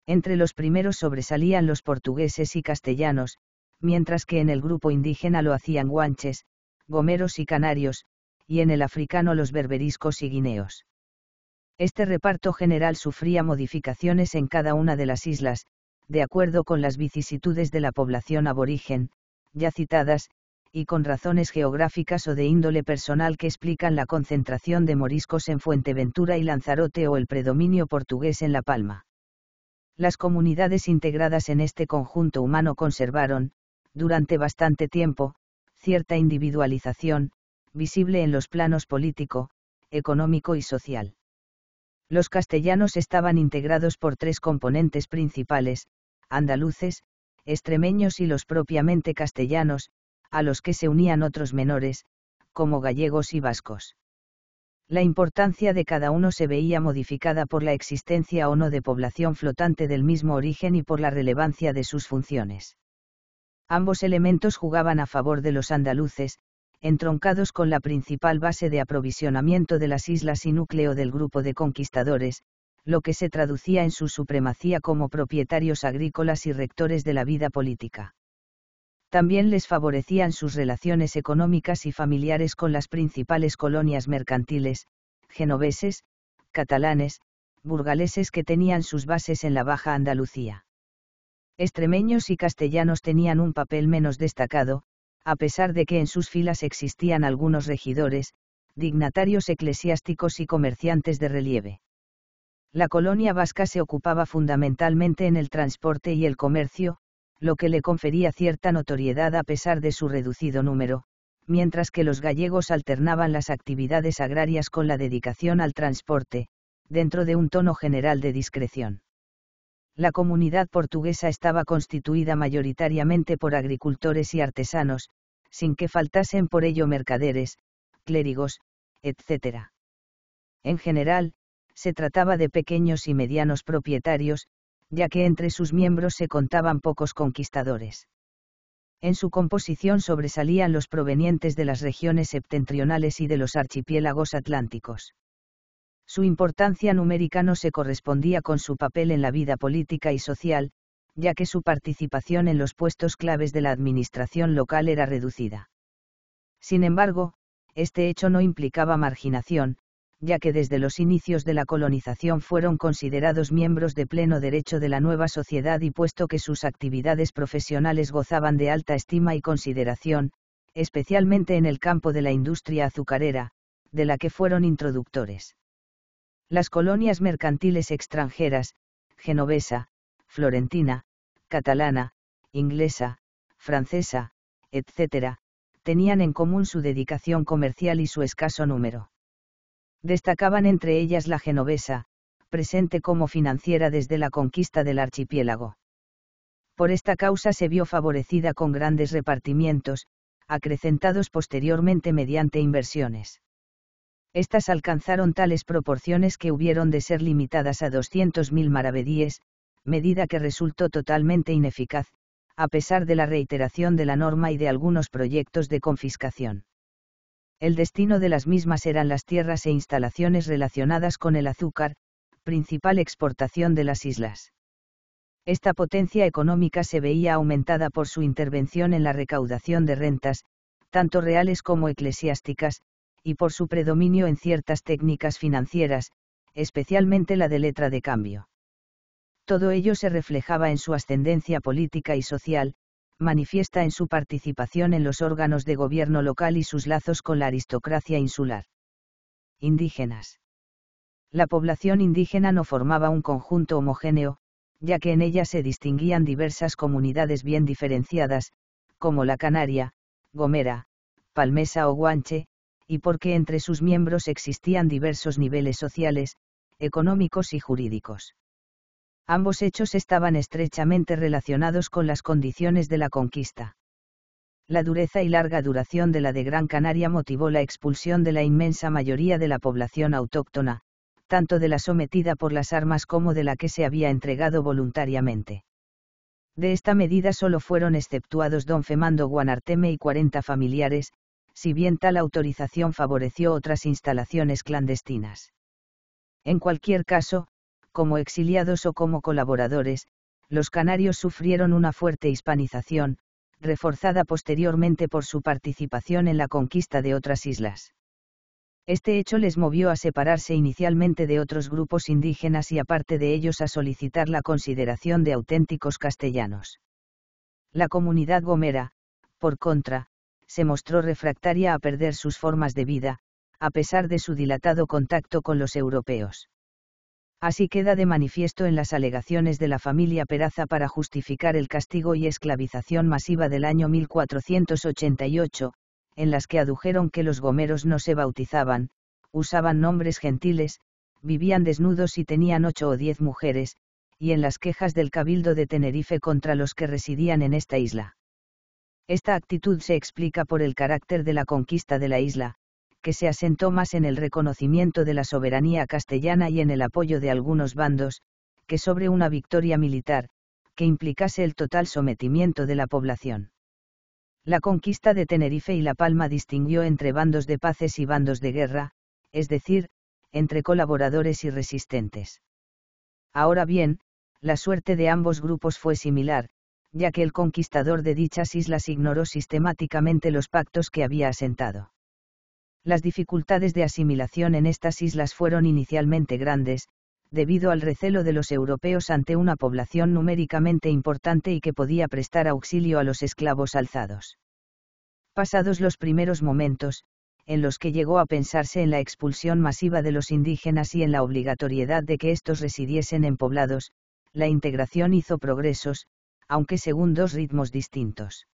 Entre los primeros sobresalían los portugueses y castellanos, mientras que en el grupo indígena lo hacían guanches, gomeros y canarios, y en el africano los berberiscos y guineos. Este reparto general sufría modificaciones en cada una de las islas, de acuerdo con las vicisitudes de la población aborigen, ya citadas, y con razones geográficas o de índole personal que explican la concentración de moriscos en Fuenteventura y Lanzarote o el predominio portugués en La Palma. Las comunidades integradas en este conjunto humano conservaron, durante bastante tiempo, cierta individualización, visible en los planos político, económico y social los castellanos estaban integrados por tres componentes principales, andaluces, extremeños y los propiamente castellanos, a los que se unían otros menores, como gallegos y vascos. La importancia de cada uno se veía modificada por la existencia o no de población flotante del mismo origen y por la relevancia de sus funciones. Ambos elementos jugaban a favor de los andaluces, entroncados con la principal base de aprovisionamiento de las islas y núcleo del grupo de conquistadores, lo que se traducía en su supremacía como propietarios agrícolas y rectores de la vida política. También les favorecían sus relaciones económicas y familiares con las principales colonias mercantiles, genoveses, catalanes, burgaleses que tenían sus bases en la Baja Andalucía. Extremeños y castellanos tenían un papel menos destacado, a pesar de que en sus filas existían algunos regidores, dignatarios eclesiásticos y comerciantes de relieve. La colonia vasca se ocupaba fundamentalmente en el transporte y el comercio, lo que le confería cierta notoriedad a pesar de su reducido número, mientras que los gallegos alternaban las actividades agrarias con la dedicación al transporte, dentro de un tono general de discreción la comunidad portuguesa estaba constituida mayoritariamente por agricultores y artesanos, sin que faltasen por ello mercaderes, clérigos, etc. En general, se trataba de pequeños y medianos propietarios, ya que entre sus miembros se contaban pocos conquistadores. En su composición sobresalían los provenientes de las regiones septentrionales y de los archipiélagos atlánticos. Su importancia numérica no se correspondía con su papel en la vida política y social, ya que su participación en los puestos claves de la administración local era reducida. Sin embargo, este hecho no implicaba marginación, ya que desde los inicios de la colonización fueron considerados miembros de pleno derecho de la nueva sociedad y puesto que sus actividades profesionales gozaban de alta estima y consideración, especialmente en el campo de la industria azucarera, de la que fueron introductores las colonias mercantiles extranjeras, genovesa, florentina, catalana, inglesa, francesa, etc., tenían en común su dedicación comercial y su escaso número. Destacaban entre ellas la genovesa, presente como financiera desde la conquista del archipiélago. Por esta causa se vio favorecida con grandes repartimientos, acrecentados posteriormente mediante inversiones. Estas alcanzaron tales proporciones que hubieron de ser limitadas a 200.000 maravedíes, medida que resultó totalmente ineficaz, a pesar de la reiteración de la norma y de algunos proyectos de confiscación. El destino de las mismas eran las tierras e instalaciones relacionadas con el azúcar, principal exportación de las islas. Esta potencia económica se veía aumentada por su intervención en la recaudación de rentas, tanto reales como eclesiásticas, y por su predominio en ciertas técnicas financieras, especialmente la de letra de cambio. Todo ello se reflejaba en su ascendencia política y social, manifiesta en su participación en los órganos de gobierno local y sus lazos con la aristocracia insular. Indígenas. La población indígena no formaba un conjunto homogéneo, ya que en ella se distinguían diversas comunidades bien diferenciadas, como la Canaria, Gomera, Palmesa o Guanche, y porque entre sus miembros existían diversos niveles sociales, económicos y jurídicos. Ambos hechos estaban estrechamente relacionados con las condiciones de la conquista. La dureza y larga duración de la de Gran Canaria motivó la expulsión de la inmensa mayoría de la población autóctona, tanto de la sometida por las armas como de la que se había entregado voluntariamente. De esta medida solo fueron exceptuados don Femando Guanarteme y 40 familiares, si bien tal autorización favoreció otras instalaciones clandestinas. En cualquier caso, como exiliados o como colaboradores, los canarios sufrieron una fuerte hispanización, reforzada posteriormente por su participación en la conquista de otras islas. Este hecho les movió a separarse inicialmente de otros grupos indígenas y aparte de ellos a solicitar la consideración de auténticos castellanos. La comunidad gomera, por contra, se mostró refractaria a perder sus formas de vida, a pesar de su dilatado contacto con los europeos. Así queda de manifiesto en las alegaciones de la familia Peraza para justificar el castigo y esclavización masiva del año 1488, en las que adujeron que los gomeros no se bautizaban, usaban nombres gentiles, vivían desnudos y tenían ocho o diez mujeres, y en las quejas del cabildo de Tenerife contra los que residían en esta isla. Esta actitud se explica por el carácter de la conquista de la isla, que se asentó más en el reconocimiento de la soberanía castellana y en el apoyo de algunos bandos, que sobre una victoria militar, que implicase el total sometimiento de la población. La conquista de Tenerife y La Palma distinguió entre bandos de paces y bandos de guerra, es decir, entre colaboradores y resistentes. Ahora bien, la suerte de ambos grupos fue similar, ya que el conquistador de dichas islas ignoró sistemáticamente los pactos que había asentado. Las dificultades de asimilación en estas islas fueron inicialmente grandes, debido al recelo de los europeos ante una población numéricamente importante y que podía prestar auxilio a los esclavos alzados. Pasados los primeros momentos, en los que llegó a pensarse en la expulsión masiva de los indígenas y en la obligatoriedad de que éstos residiesen en poblados, la integración hizo progresos, aunque según dos ritmos distintos.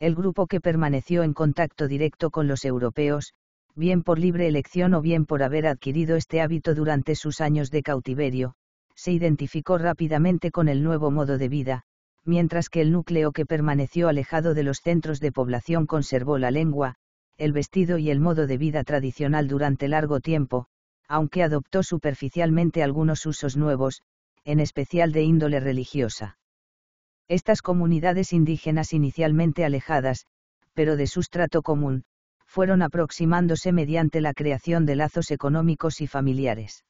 El grupo que permaneció en contacto directo con los europeos, bien por libre elección o bien por haber adquirido este hábito durante sus años de cautiverio, se identificó rápidamente con el nuevo modo de vida, mientras que el núcleo que permaneció alejado de los centros de población conservó la lengua, el vestido y el modo de vida tradicional durante largo tiempo, aunque adoptó superficialmente algunos usos nuevos, en especial de índole religiosa. Estas comunidades indígenas inicialmente alejadas, pero de sustrato común, fueron aproximándose mediante la creación de lazos económicos y familiares.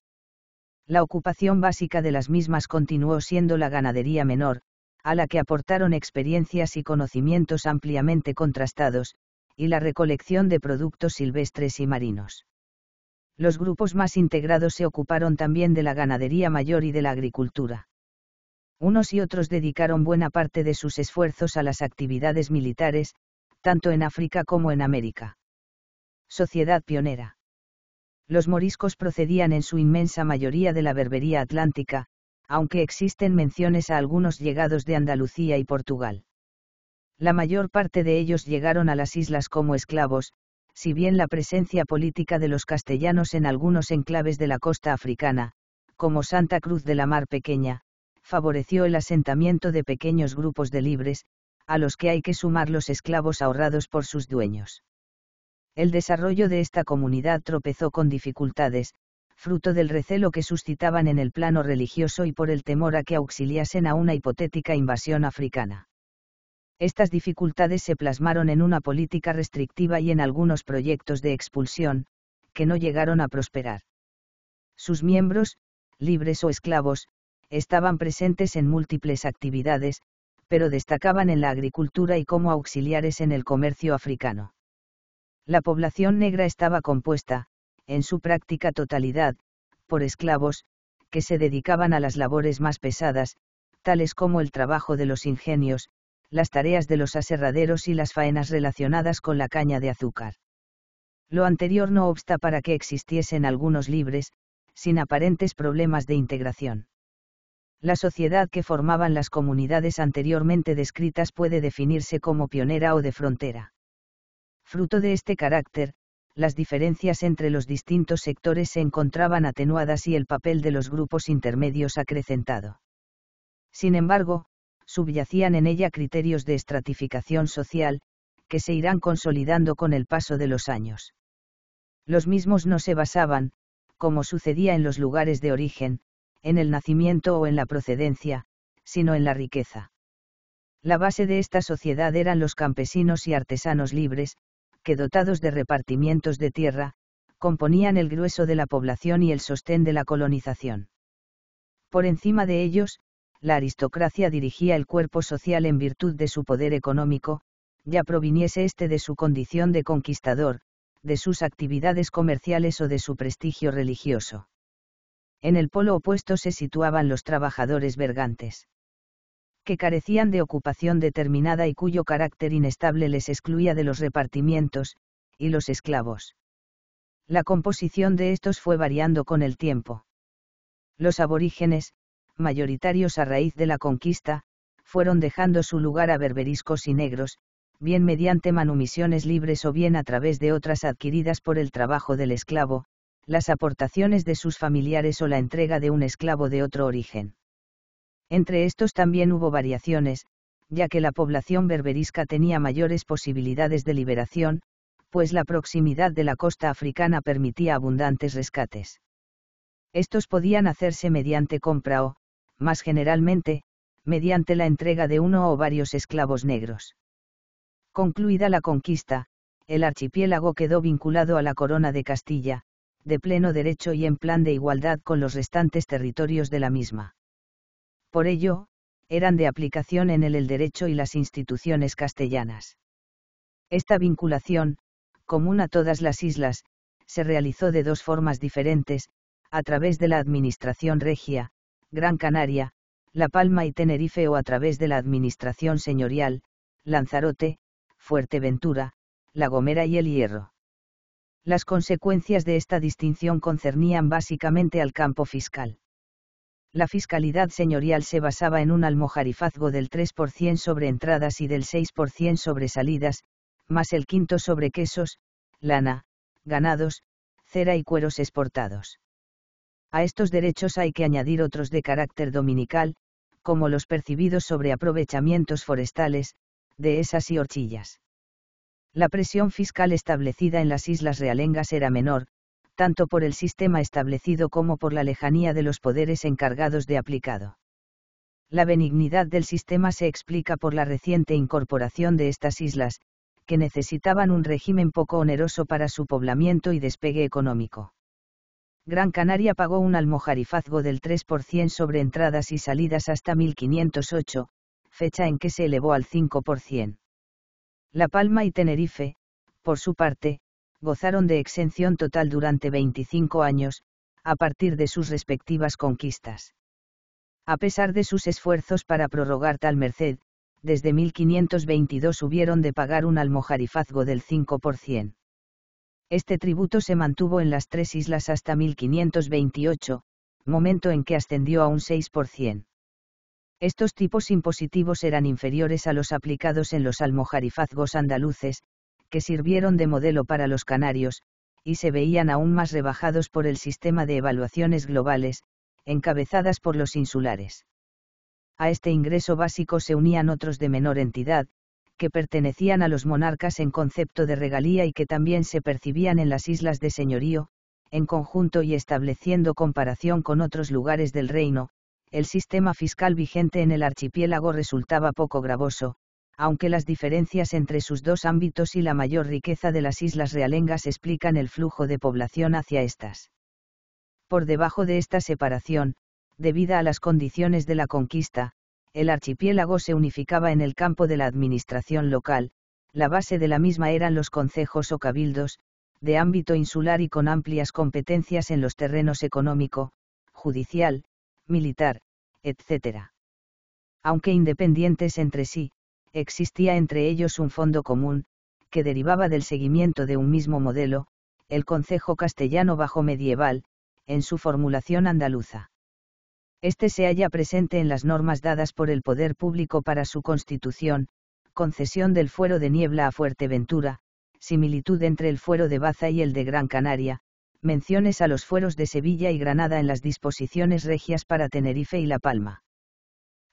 La ocupación básica de las mismas continuó siendo la ganadería menor, a la que aportaron experiencias y conocimientos ampliamente contrastados, y la recolección de productos silvestres y marinos. Los grupos más integrados se ocuparon también de la ganadería mayor y de la agricultura unos y otros dedicaron buena parte de sus esfuerzos a las actividades militares, tanto en África como en América. Sociedad pionera. Los moriscos procedían en su inmensa mayoría de la Berbería Atlántica, aunque existen menciones a algunos llegados de Andalucía y Portugal. La mayor parte de ellos llegaron a las islas como esclavos, si bien la presencia política de los castellanos en algunos enclaves de la costa africana, como Santa Cruz de la Mar Pequeña, favoreció el asentamiento de pequeños grupos de libres, a los que hay que sumar los esclavos ahorrados por sus dueños. El desarrollo de esta comunidad tropezó con dificultades, fruto del recelo que suscitaban en el plano religioso y por el temor a que auxiliasen a una hipotética invasión africana. Estas dificultades se plasmaron en una política restrictiva y en algunos proyectos de expulsión, que no llegaron a prosperar. Sus miembros, libres o esclavos, estaban presentes en múltiples actividades, pero destacaban en la agricultura y como auxiliares en el comercio africano. La población negra estaba compuesta, en su práctica totalidad, por esclavos, que se dedicaban a las labores más pesadas, tales como el trabajo de los ingenios, las tareas de los aserraderos y las faenas relacionadas con la caña de azúcar. Lo anterior no obsta para que existiesen algunos libres, sin aparentes problemas de integración. La sociedad que formaban las comunidades anteriormente descritas puede definirse como pionera o de frontera. Fruto de este carácter, las diferencias entre los distintos sectores se encontraban atenuadas y el papel de los grupos intermedios acrecentado. Sin embargo, subyacían en ella criterios de estratificación social, que se irán consolidando con el paso de los años. Los mismos no se basaban, como sucedía en los lugares de origen, en el nacimiento o en la procedencia, sino en la riqueza. La base de esta sociedad eran los campesinos y artesanos libres, que dotados de repartimientos de tierra, componían el grueso de la población y el sostén de la colonización. Por encima de ellos, la aristocracia dirigía el cuerpo social en virtud de su poder económico, ya proviniese éste de su condición de conquistador, de sus actividades comerciales o de su prestigio religioso en el polo opuesto se situaban los trabajadores bergantes que carecían de ocupación determinada y cuyo carácter inestable les excluía de los repartimientos, y los esclavos. La composición de estos fue variando con el tiempo. Los aborígenes, mayoritarios a raíz de la conquista, fueron dejando su lugar a berberiscos y negros, bien mediante manumisiones libres o bien a través de otras adquiridas por el trabajo del esclavo, las aportaciones de sus familiares o la entrega de un esclavo de otro origen. Entre estos también hubo variaciones, ya que la población berberisca tenía mayores posibilidades de liberación, pues la proximidad de la costa africana permitía abundantes rescates. Estos podían hacerse mediante compra o, más generalmente, mediante la entrega de uno o varios esclavos negros. Concluida la conquista, el archipiélago quedó vinculado a la corona de Castilla, de pleno derecho y en plan de igualdad con los restantes territorios de la misma. Por ello, eran de aplicación en él el derecho y las instituciones castellanas. Esta vinculación, común a todas las islas, se realizó de dos formas diferentes, a través de la Administración Regia, Gran Canaria, La Palma y Tenerife o a través de la Administración Señorial, Lanzarote, Fuerteventura, La Gomera y El Hierro las consecuencias de esta distinción concernían básicamente al campo fiscal. La fiscalidad señorial se basaba en un almojarifazgo del 3% sobre entradas y del 6% sobre salidas, más el quinto sobre quesos, lana, ganados, cera y cueros exportados. A estos derechos hay que añadir otros de carácter dominical, como los percibidos sobre aprovechamientos forestales, dehesas y horchillas. La presión fiscal establecida en las Islas Realengas era menor, tanto por el sistema establecido como por la lejanía de los poderes encargados de aplicado. La benignidad del sistema se explica por la reciente incorporación de estas islas, que necesitaban un régimen poco oneroso para su poblamiento y despegue económico. Gran Canaria pagó un almojarifazgo del 3% sobre entradas y salidas hasta 1508, fecha en que se elevó al 5%. La Palma y Tenerife, por su parte, gozaron de exención total durante 25 años, a partir de sus respectivas conquistas. A pesar de sus esfuerzos para prorrogar tal merced, desde 1522 hubieron de pagar un almojarifazgo del 5%. Este tributo se mantuvo en las tres islas hasta 1528, momento en que ascendió a un 6%. Estos tipos impositivos eran inferiores a los aplicados en los almojarifazgos andaluces, que sirvieron de modelo para los canarios, y se veían aún más rebajados por el sistema de evaluaciones globales, encabezadas por los insulares. A este ingreso básico se unían otros de menor entidad, que pertenecían a los monarcas en concepto de regalía y que también se percibían en las islas de señorío, en conjunto y estableciendo comparación con otros lugares del reino, el sistema fiscal vigente en el archipiélago resultaba poco gravoso, aunque las diferencias entre sus dos ámbitos y la mayor riqueza de las islas realengas explican el flujo de población hacia estas. Por debajo de esta separación, debida a las condiciones de la conquista, el archipiélago se unificaba en el campo de la administración local, la base de la misma eran los concejos o cabildos, de ámbito insular y con amplias competencias en los terrenos económico, judicial, militar, etc. Aunque independientes entre sí, existía entre ellos un fondo común, que derivaba del seguimiento de un mismo modelo, el Concejo Castellano Bajo Medieval, en su formulación andaluza. Este se halla presente en las normas dadas por el poder público para su constitución, concesión del fuero de niebla a Fuerteventura, similitud entre el fuero de Baza y el de Gran Canaria, menciones a los fueros de Sevilla y Granada en las disposiciones regias para Tenerife y La Palma.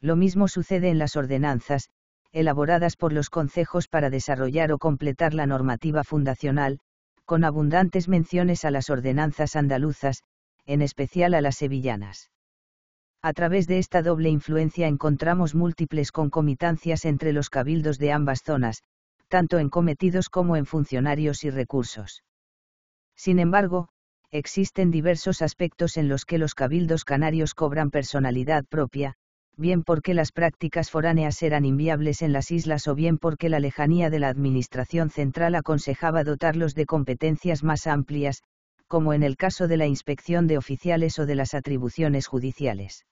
Lo mismo sucede en las ordenanzas, elaboradas por los concejos para desarrollar o completar la normativa fundacional, con abundantes menciones a las ordenanzas andaluzas, en especial a las sevillanas. A través de esta doble influencia encontramos múltiples concomitancias entre los cabildos de ambas zonas, tanto en cometidos como en funcionarios y recursos. Sin embargo, existen diversos aspectos en los que los cabildos canarios cobran personalidad propia, bien porque las prácticas foráneas eran inviables en las islas o bien porque la lejanía de la Administración central aconsejaba dotarlos de competencias más amplias, como en el caso de la inspección de oficiales o de las atribuciones judiciales.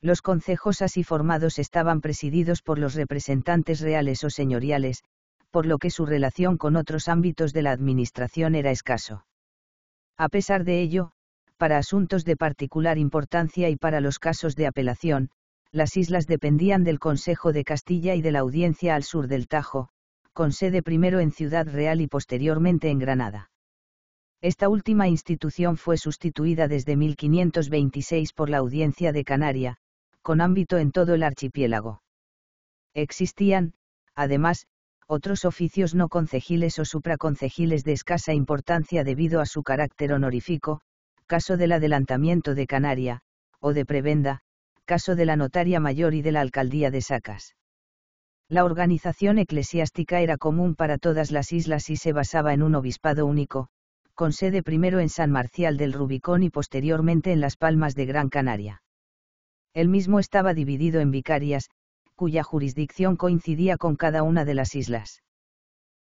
Los concejos así formados estaban presididos por los representantes reales o señoriales, por lo que su relación con otros ámbitos de la Administración era escaso. A pesar de ello, para asuntos de particular importancia y para los casos de apelación, las islas dependían del Consejo de Castilla y de la Audiencia al sur del Tajo, con sede primero en Ciudad Real y posteriormente en Granada. Esta última institución fue sustituida desde 1526 por la Audiencia de Canaria, con ámbito en todo el archipiélago. Existían, además, otros oficios no concejiles o supraconcejiles de escasa importancia debido a su carácter honorífico, caso del adelantamiento de Canaria, o de prebenda, caso de la notaria mayor y de la alcaldía de Sacas. La organización eclesiástica era común para todas las islas y se basaba en un obispado único, con sede primero en San Marcial del Rubicón y posteriormente en Las Palmas de Gran Canaria. El mismo estaba dividido en vicarias, cuya jurisdicción coincidía con cada una de las islas.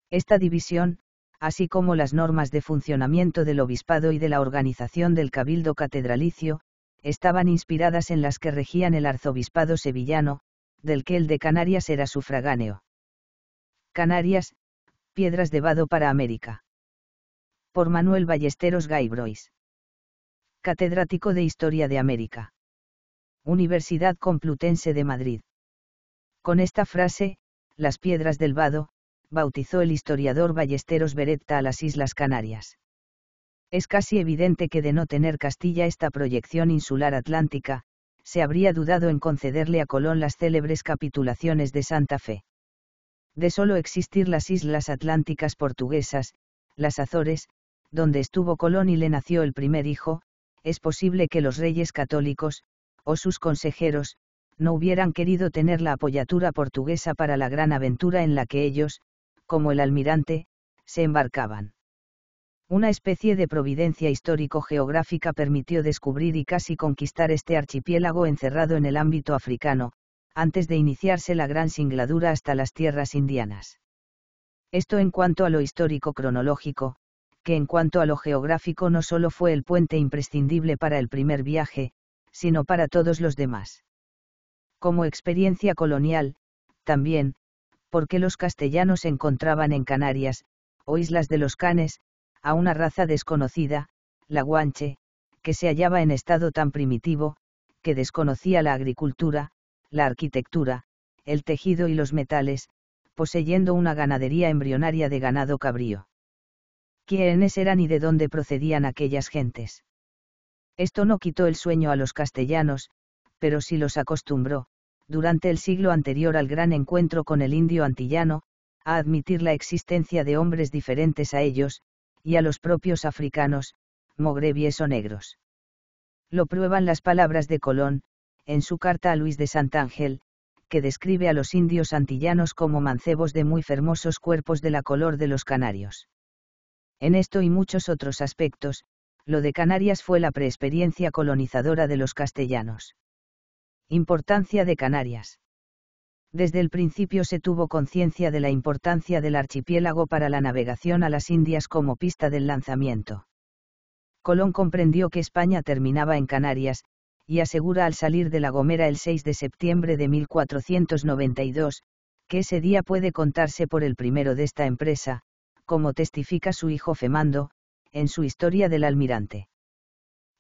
Esta división, así como las normas de funcionamiento del obispado y de la organización del cabildo catedralicio, estaban inspiradas en las que regían el arzobispado sevillano, del que el de Canarias era sufragáneo. Canarias, piedras de vado para América. Por Manuel Ballesteros Gaibrois. Catedrático de Historia de América. Universidad Complutense de Madrid. Con esta frase, las piedras del vado, bautizó el historiador Ballesteros Beretta a las Islas Canarias. Es casi evidente que de no tener Castilla esta proyección insular atlántica, se habría dudado en concederle a Colón las célebres capitulaciones de Santa Fe. De solo existir las islas atlánticas portuguesas, las Azores, donde estuvo Colón y le nació el primer hijo, es posible que los reyes católicos, o sus consejeros, no hubieran querido tener la apoyatura portuguesa para la gran aventura en la que ellos, como el almirante, se embarcaban. Una especie de providencia histórico-geográfica permitió descubrir y casi conquistar este archipiélago encerrado en el ámbito africano, antes de iniciarse la gran singladura hasta las tierras indianas. Esto en cuanto a lo histórico cronológico, que en cuanto a lo geográfico no solo fue el puente imprescindible para el primer viaje, sino para todos los demás como experiencia colonial, también, porque los castellanos encontraban en Canarias, o Islas de los Canes, a una raza desconocida, la guanche, que se hallaba en estado tan primitivo, que desconocía la agricultura, la arquitectura, el tejido y los metales, poseyendo una ganadería embrionaria de ganado cabrío. ¿Quiénes eran y de dónde procedían aquellas gentes? Esto no quitó el sueño a los castellanos, pero sí los acostumbró, durante el siglo anterior al gran encuentro con el indio antillano, a admitir la existencia de hombres diferentes a ellos, y a los propios africanos, mogrebies o negros. Lo prueban las palabras de Colón, en su carta a Luis de Santangel, que describe a los indios antillanos como mancebos de muy fermosos cuerpos de la color de los canarios. En esto y muchos otros aspectos, lo de Canarias fue la preexperiencia colonizadora de los castellanos. Importancia de Canarias. Desde el principio se tuvo conciencia de la importancia del archipiélago para la navegación a las Indias como pista del lanzamiento. Colón comprendió que España terminaba en Canarias, y asegura al salir de La Gomera el 6 de septiembre de 1492, que ese día puede contarse por el primero de esta empresa, como testifica su hijo Femando, en su Historia del Almirante.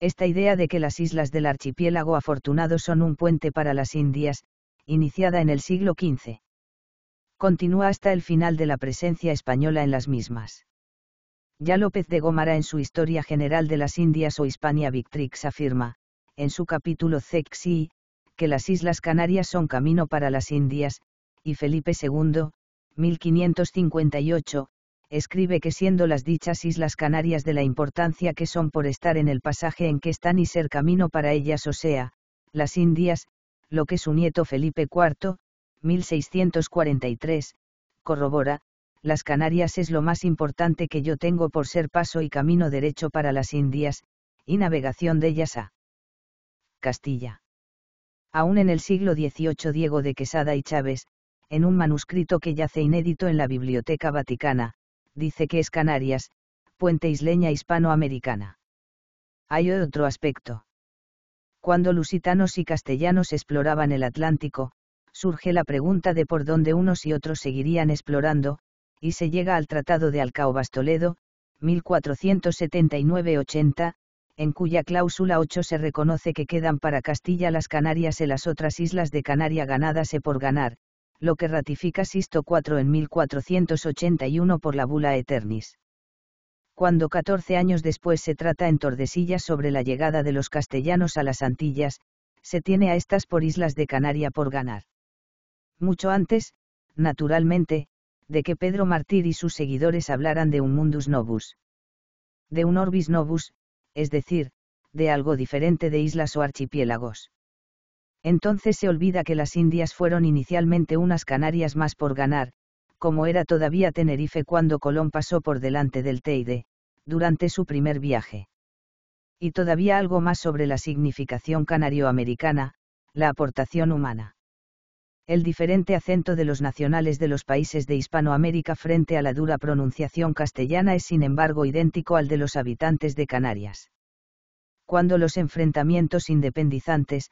Esta idea de que las islas del archipiélago afortunado son un puente para las Indias, iniciada en el siglo XV. Continúa hasta el final de la presencia española en las mismas. Ya López de Gómara en su Historia General de las Indias o Hispania Victrix afirma, en su capítulo CXI, que las Islas Canarias son camino para las Indias, y Felipe II, 1558, escribe que siendo las dichas Islas Canarias de la importancia que son por estar en el pasaje en que están y ser camino para ellas, o sea, las Indias, lo que su nieto Felipe IV, 1643, corrobora, las Canarias es lo más importante que yo tengo por ser paso y camino derecho para las Indias, y navegación de ellas a Castilla. Aún en el siglo XVIII Diego de Quesada y Chávez, en un manuscrito que yace inédito en la Biblioteca Vaticana, dice que es Canarias, puente isleña hispanoamericana. Hay otro aspecto. Cuando lusitanos y castellanos exploraban el Atlántico, surge la pregunta de por dónde unos y otros seguirían explorando, y se llega al Tratado de Alcaobas Toledo, 1479-80, en cuya cláusula 8 se reconoce que quedan para Castilla las Canarias y las otras islas de Canaria ganadas e por ganar, lo que ratifica Sisto IV en 1481 por la bula Eternis. Cuando 14 años después se trata en Tordesillas sobre la llegada de los castellanos a las Antillas, se tiene a estas por islas de Canaria por ganar. Mucho antes, naturalmente, de que Pedro Martir y sus seguidores hablaran de un mundus novus. De un orbis novus, es decir, de algo diferente de islas o archipiélagos. Entonces se olvida que las Indias fueron inicialmente unas Canarias más por ganar, como era todavía Tenerife cuando Colón pasó por delante del Teide, durante su primer viaje. Y todavía algo más sobre la significación canarioamericana, la aportación humana. El diferente acento de los nacionales de los países de Hispanoamérica frente a la dura pronunciación castellana es sin embargo idéntico al de los habitantes de Canarias. Cuando los enfrentamientos independizantes,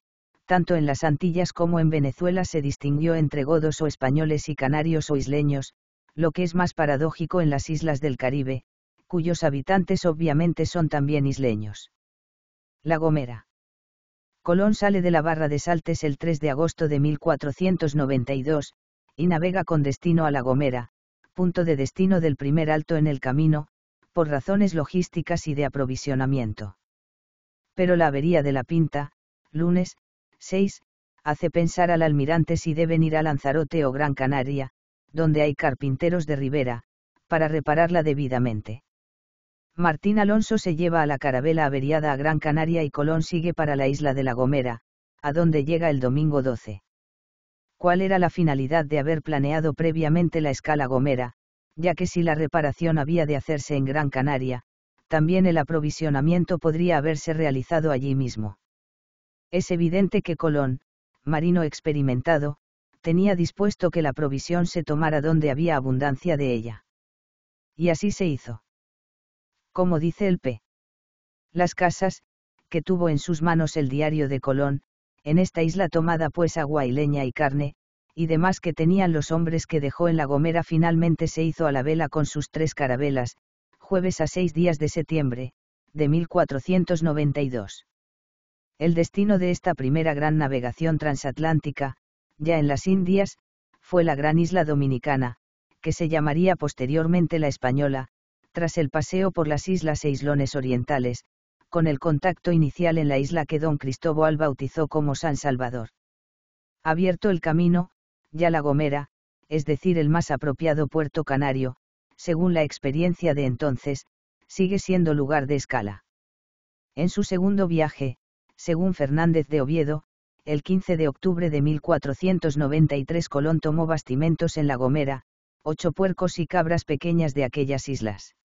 tanto en las Antillas como en Venezuela se distinguió entre godos o españoles y canarios o isleños, lo que es más paradójico en las islas del Caribe, cuyos habitantes obviamente son también isleños. La Gomera. Colón sale de la barra de Saltes el 3 de agosto de 1492, y navega con destino a La Gomera, punto de destino del primer alto en el camino, por razones logísticas y de aprovisionamiento. Pero la avería de la Pinta, lunes, 6. Hace pensar al almirante si deben ir a Lanzarote o Gran Canaria, donde hay carpinteros de ribera, para repararla debidamente. Martín Alonso se lleva a la carabela averiada a Gran Canaria y Colón sigue para la isla de La Gomera, a donde llega el domingo 12. ¿Cuál era la finalidad de haber planeado previamente la escala Gomera, ya que si la reparación había de hacerse en Gran Canaria, también el aprovisionamiento podría haberse realizado allí mismo? Es evidente que Colón, marino experimentado, tenía dispuesto que la provisión se tomara donde había abundancia de ella. Y así se hizo. Como dice el P. Las casas, que tuvo en sus manos el diario de Colón, en esta isla tomada pues agua y leña y carne, y demás que tenían los hombres que dejó en La Gomera finalmente se hizo a la vela con sus tres carabelas, jueves a seis días de septiembre, de 1492. El destino de esta primera gran navegación transatlántica, ya en las Indias, fue la gran isla dominicana, que se llamaría posteriormente la española, tras el paseo por las islas e islones orientales, con el contacto inicial en la isla que don Cristóbal bautizó como San Salvador. Abierto el camino, ya La Gomera, es decir, el más apropiado puerto canario, según la experiencia de entonces, sigue siendo lugar de escala. En su segundo viaje, según Fernández de Oviedo, el 15 de octubre de 1493 Colón tomó bastimentos en La Gomera, ocho puercos y cabras pequeñas de aquellas islas.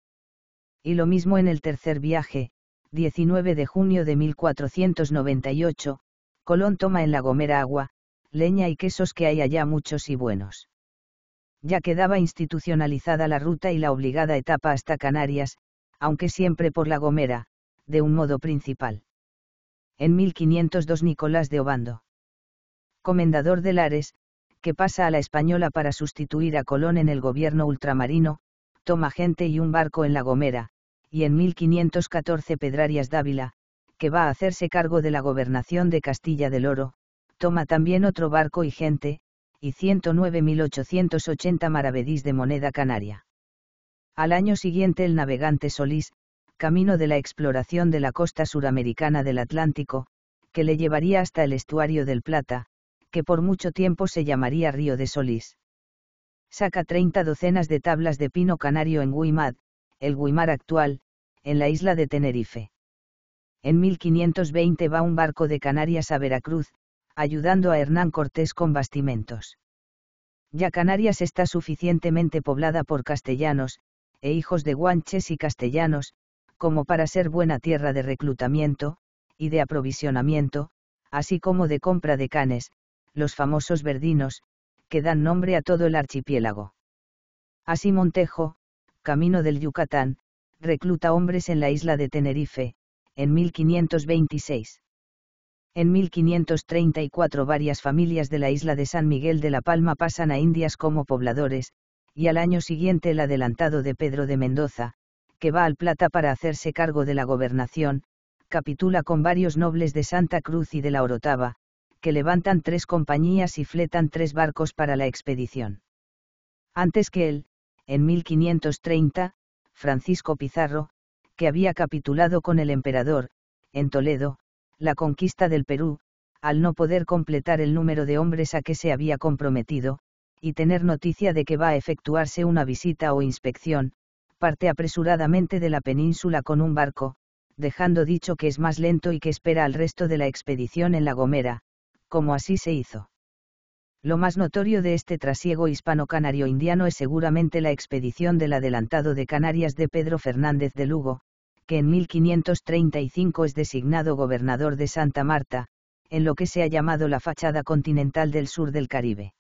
Y lo mismo en el tercer viaje, 19 de junio de 1498, Colón toma en La Gomera agua, leña y quesos que hay allá muchos y buenos. Ya quedaba institucionalizada la ruta y la obligada etapa hasta Canarias, aunque siempre por La Gomera, de un modo principal en 1502 Nicolás de Obando. Comendador de Lares, que pasa a la Española para sustituir a Colón en el gobierno ultramarino, toma gente y un barco en La Gomera, y en 1514 Pedrarias Dávila, que va a hacerse cargo de la gobernación de Castilla del Oro, toma también otro barco y gente, y 109.880 maravedís de moneda canaria. Al año siguiente el navegante Solís, camino de la exploración de la costa suramericana del Atlántico, que le llevaría hasta el estuario del Plata, que por mucho tiempo se llamaría Río de Solís. Saca 30 docenas de tablas de pino canario en Guimad, el Guimar actual, en la isla de Tenerife. En 1520 va un barco de Canarias a Veracruz, ayudando a Hernán Cortés con bastimentos. Ya Canarias está suficientemente poblada por castellanos, e hijos de guanches y castellanos, como para ser buena tierra de reclutamiento, y de aprovisionamiento, así como de compra de canes, los famosos verdinos, que dan nombre a todo el archipiélago. Así Montejo, camino del Yucatán, recluta hombres en la isla de Tenerife, en 1526. En 1534 varias familias de la isla de San Miguel de la Palma pasan a Indias como pobladores, y al año siguiente el adelantado de Pedro de Mendoza, que va al Plata para hacerse cargo de la gobernación, capitula con varios nobles de Santa Cruz y de la Orotava, que levantan tres compañías y fletan tres barcos para la expedición. Antes que él, en 1530, Francisco Pizarro, que había capitulado con el emperador, en Toledo, la conquista del Perú, al no poder completar el número de hombres a que se había comprometido, y tener noticia de que va a efectuarse una visita o inspección, parte apresuradamente de la península con un barco, dejando dicho que es más lento y que espera al resto de la expedición en La Gomera, como así se hizo. Lo más notorio de este trasiego hispano-canario-indiano es seguramente la expedición del adelantado de Canarias de Pedro Fernández de Lugo, que en 1535 es designado gobernador de Santa Marta, en lo que se ha llamado la fachada continental del sur del Caribe.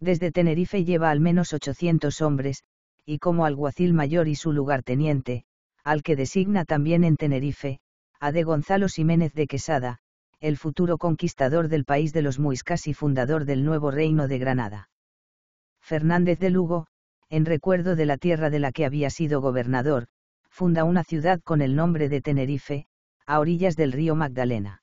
Desde Tenerife lleva al menos 800 hombres, y como alguacil mayor y su lugarteniente, al que designa también en Tenerife, a de Gonzalo Jiménez de Quesada, el futuro conquistador del país de los muiscas y fundador del nuevo reino de Granada. Fernández de Lugo, en recuerdo de la tierra de la que había sido gobernador, funda una ciudad con el nombre de Tenerife, a orillas del río Magdalena.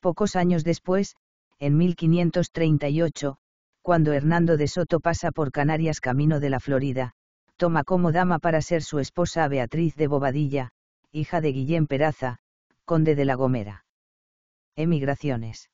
Pocos años después, en 1538, cuando Hernando de Soto pasa por Canarias camino de la Florida, toma como dama para ser su esposa a Beatriz de Bobadilla, hija de Guillén Peraza, conde de La Gomera. Emigraciones.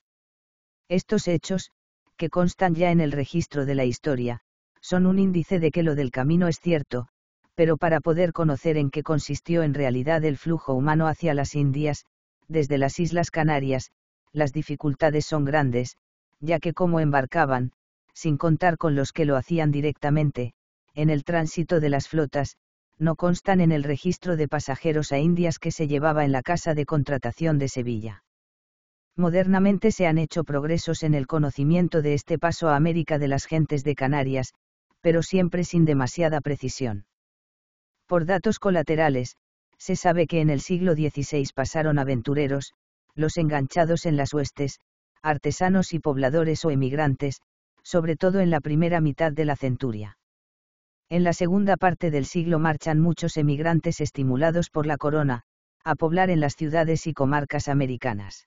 Estos hechos, que constan ya en el registro de la historia, son un índice de que lo del camino es cierto, pero para poder conocer en qué consistió en realidad el flujo humano hacia las Indias, desde las Islas Canarias, las dificultades son grandes, ya que como embarcaban, sin contar con los que lo hacían directamente, en el tránsito de las flotas, no constan en el registro de pasajeros a Indias que se llevaba en la Casa de Contratación de Sevilla. Modernamente se han hecho progresos en el conocimiento de este paso a América de las gentes de Canarias, pero siempre sin demasiada precisión. Por datos colaterales, se sabe que en el siglo XVI pasaron aventureros, los enganchados en las huestes, artesanos y pobladores o emigrantes, sobre todo en la primera mitad de la centuria. En la segunda parte del siglo marchan muchos emigrantes estimulados por la corona, a poblar en las ciudades y comarcas americanas.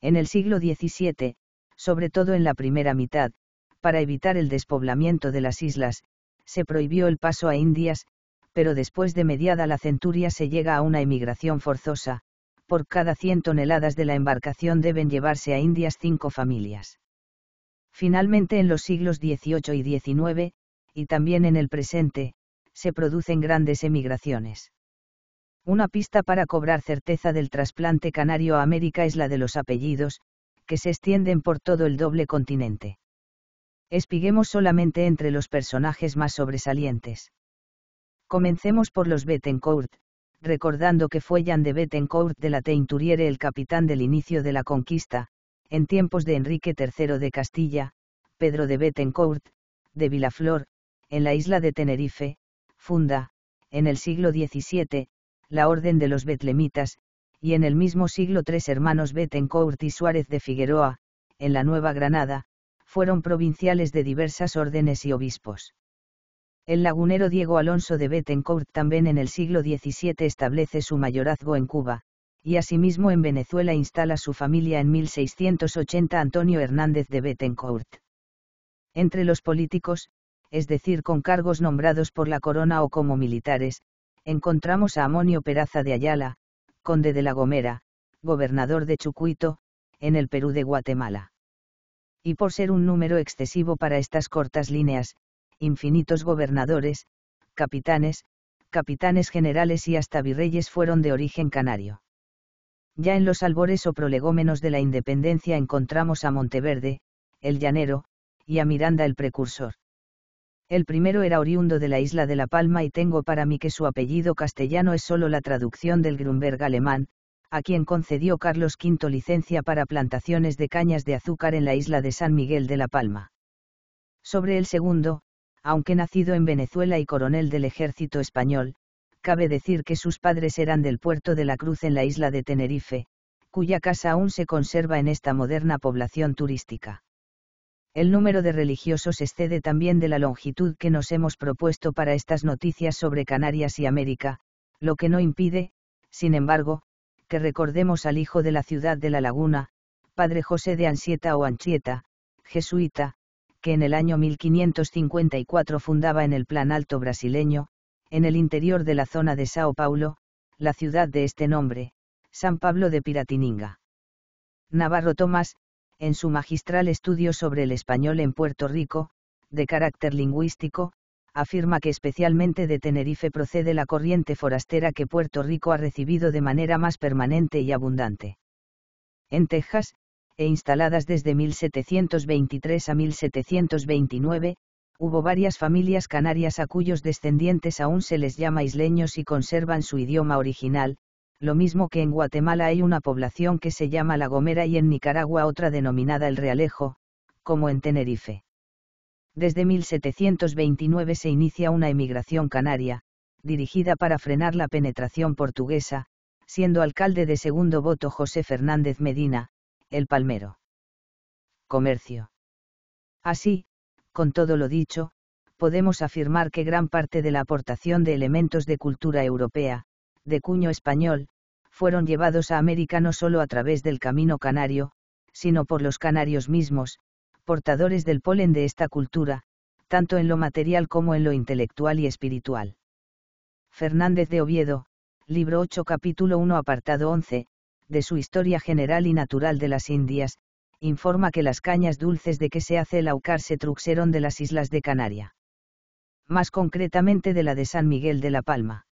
En el siglo XVII, sobre todo en la primera mitad, para evitar el despoblamiento de las islas, se prohibió el paso a Indias, pero después de mediada la centuria se llega a una emigración forzosa, por cada 100 toneladas de la embarcación deben llevarse a Indias cinco familias. Finalmente en los siglos XVIII y XIX, y también en el presente, se producen grandes emigraciones. Una pista para cobrar certeza del trasplante canario a América es la de los apellidos, que se extienden por todo el doble continente. Espiguemos solamente entre los personajes más sobresalientes. Comencemos por los Bettencourt, recordando que fue Jan de Bettencourt de la Teinturiere el capitán del inicio de la conquista, en tiempos de Enrique III de Castilla, Pedro de Bettencourt, de Vilaflor, en la isla de Tenerife, funda, en el siglo XVII, la Orden de los Betlemitas, y en el mismo siglo tres hermanos Bettencourt y Suárez de Figueroa, en la Nueva Granada, fueron provinciales de diversas órdenes y obispos. El lagunero Diego Alonso de Bettencourt también en el siglo XVII establece su mayorazgo en Cuba, y asimismo en Venezuela instala su familia en 1680 Antonio Hernández de Betencourt. Entre los políticos, es decir, con cargos nombrados por la corona o como militares, encontramos a Amonio Peraza de Ayala, conde de La Gomera, gobernador de Chucuito, en el Perú de Guatemala. Y por ser un número excesivo para estas cortas líneas, infinitos gobernadores, capitanes, capitanes generales y hasta virreyes fueron de origen canario. Ya en los albores o prolegómenos de la independencia encontramos a Monteverde, el llanero, y a Miranda el precursor. El primero era oriundo de la isla de La Palma y tengo para mí que su apellido castellano es solo la traducción del Grunberg alemán, a quien concedió Carlos V licencia para plantaciones de cañas de azúcar en la isla de San Miguel de La Palma. Sobre el segundo, aunque nacido en Venezuela y coronel del ejército español, Cabe decir que sus padres eran del puerto de la Cruz en la isla de Tenerife, cuya casa aún se conserva en esta moderna población turística. El número de religiosos excede también de la longitud que nos hemos propuesto para estas noticias sobre Canarias y América, lo que no impide, sin embargo, que recordemos al hijo de la ciudad de La Laguna, padre José de Ansieta o Anchieta, jesuita, que en el año 1554 fundaba en el plan alto brasileño, en el interior de la zona de Sao Paulo, la ciudad de este nombre, San Pablo de Piratininga. Navarro Tomás, en su magistral estudio sobre el español en Puerto Rico, de carácter lingüístico, afirma que especialmente de Tenerife procede la corriente forastera que Puerto Rico ha recibido de manera más permanente y abundante. En Texas, e instaladas desde 1723 a 1729, Hubo varias familias canarias a cuyos descendientes aún se les llama isleños y conservan su idioma original, lo mismo que en Guatemala hay una población que se llama La Gomera y en Nicaragua otra denominada El Realejo, como en Tenerife. Desde 1729 se inicia una emigración canaria, dirigida para frenar la penetración portuguesa, siendo alcalde de segundo voto José Fernández Medina, el Palmero. Comercio. Así, con todo lo dicho, podemos afirmar que gran parte de la aportación de elementos de cultura europea, de cuño español, fueron llevados a América no solo a través del camino canario, sino por los canarios mismos, portadores del polen de esta cultura, tanto en lo material como en lo intelectual y espiritual. Fernández de Oviedo, libro 8 capítulo 1 apartado 11, de su Historia General y Natural de las Indias, informa que las cañas dulces de que se hace el aucar se truxeron de las islas de Canaria. Más concretamente de la de San Miguel de la Palma.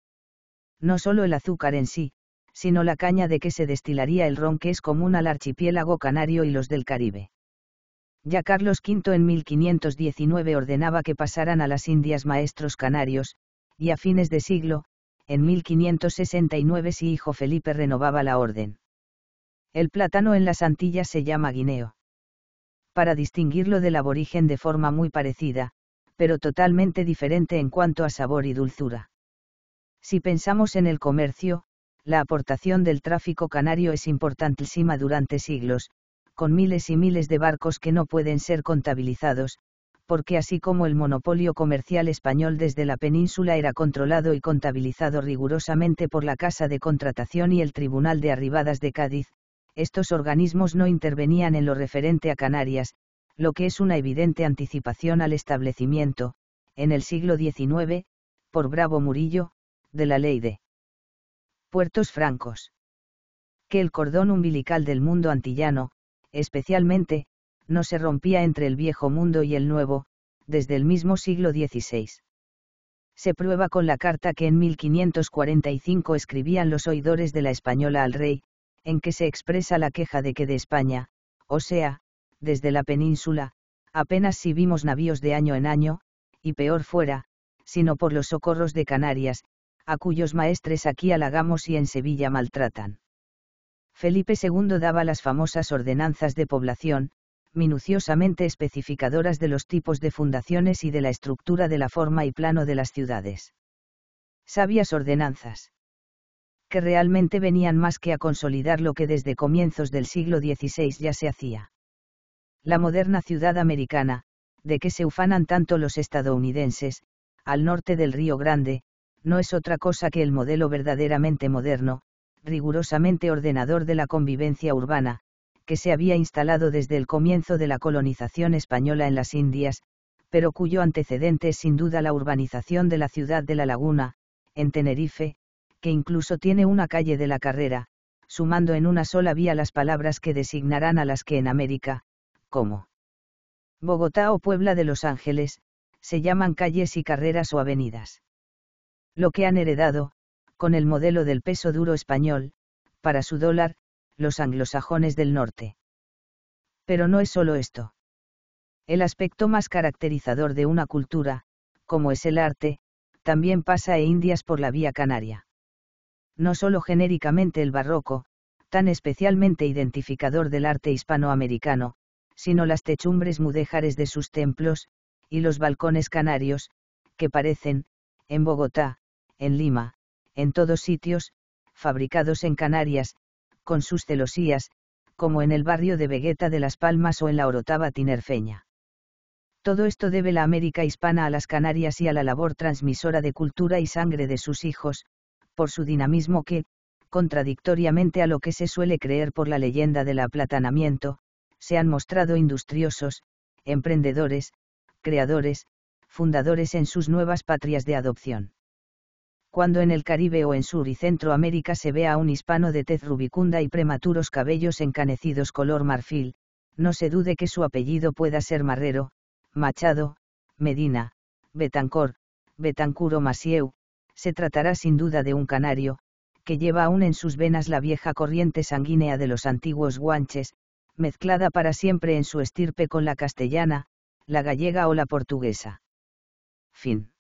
No solo el azúcar en sí, sino la caña de que se destilaría el ron que es común al archipiélago canario y los del Caribe. Ya Carlos V en 1519 ordenaba que pasaran a las Indias maestros canarios, y a fines de siglo, en 1569 su hijo Felipe renovaba la orden. El plátano en las Antillas se llama guineo. Para distinguirlo del aborigen de forma muy parecida, pero totalmente diferente en cuanto a sabor y dulzura. Si pensamos en el comercio, la aportación del tráfico canario es importantísima durante siglos, con miles y miles de barcos que no pueden ser contabilizados, porque así como el monopolio comercial español desde la península era controlado y contabilizado rigurosamente por la Casa de Contratación y el Tribunal de Arribadas de Cádiz, estos organismos no intervenían en lo referente a Canarias, lo que es una evidente anticipación al establecimiento, en el siglo XIX, por Bravo Murillo, de la ley de puertos francos. Que el cordón umbilical del mundo antillano, especialmente, no se rompía entre el viejo mundo y el nuevo, desde el mismo siglo XVI. Se prueba con la carta que en 1545 escribían los oidores de la Española al rey, en que se expresa la queja de que de España, o sea, desde la península, apenas si vimos navíos de año en año, y peor fuera, sino por los socorros de Canarias, a cuyos maestres aquí halagamos y en Sevilla maltratan. Felipe II daba las famosas ordenanzas de población, minuciosamente especificadoras de los tipos de fundaciones y de la estructura de la forma y plano de las ciudades. Sabias ordenanzas que realmente venían más que a consolidar lo que desde comienzos del siglo XVI ya se hacía. La moderna ciudad americana, de que se ufanan tanto los estadounidenses, al norte del Río Grande, no es otra cosa que el modelo verdaderamente moderno, rigurosamente ordenador de la convivencia urbana, que se había instalado desde el comienzo de la colonización española en las Indias, pero cuyo antecedente es sin duda la urbanización de la ciudad de La Laguna, en Tenerife, que incluso tiene una calle de la carrera, sumando en una sola vía las palabras que designarán a las que en América, como Bogotá o Puebla de Los Ángeles, se llaman calles y carreras o avenidas. Lo que han heredado, con el modelo del peso duro español, para su dólar, los anglosajones del norte. Pero no es solo esto. El aspecto más caracterizador de una cultura, como es el arte, también pasa e Indias por la vía canaria no solo genéricamente el barroco, tan especialmente identificador del arte hispanoamericano, sino las techumbres mudéjares de sus templos, y los balcones canarios, que parecen, en Bogotá, en Lima, en todos sitios, fabricados en Canarias, con sus celosías, como en el barrio de Vegueta de Las Palmas o en la Orotava tinerfeña. Todo esto debe la América hispana a las Canarias y a la labor transmisora de cultura y sangre de sus hijos, por su dinamismo que, contradictoriamente a lo que se suele creer por la leyenda del aplatanamiento, se han mostrado industriosos, emprendedores, creadores, fundadores en sus nuevas patrias de adopción. Cuando en el Caribe o en Sur y Centroamérica se ve a un hispano de tez rubicunda y prematuros cabellos encanecidos color marfil, no se dude que su apellido pueda ser Marrero, Machado, Medina, Betancor, Betancuro Masieu, se tratará sin duda de un canario, que lleva aún en sus venas la vieja corriente sanguínea de los antiguos guanches, mezclada para siempre en su estirpe con la castellana, la gallega o la portuguesa. Fin.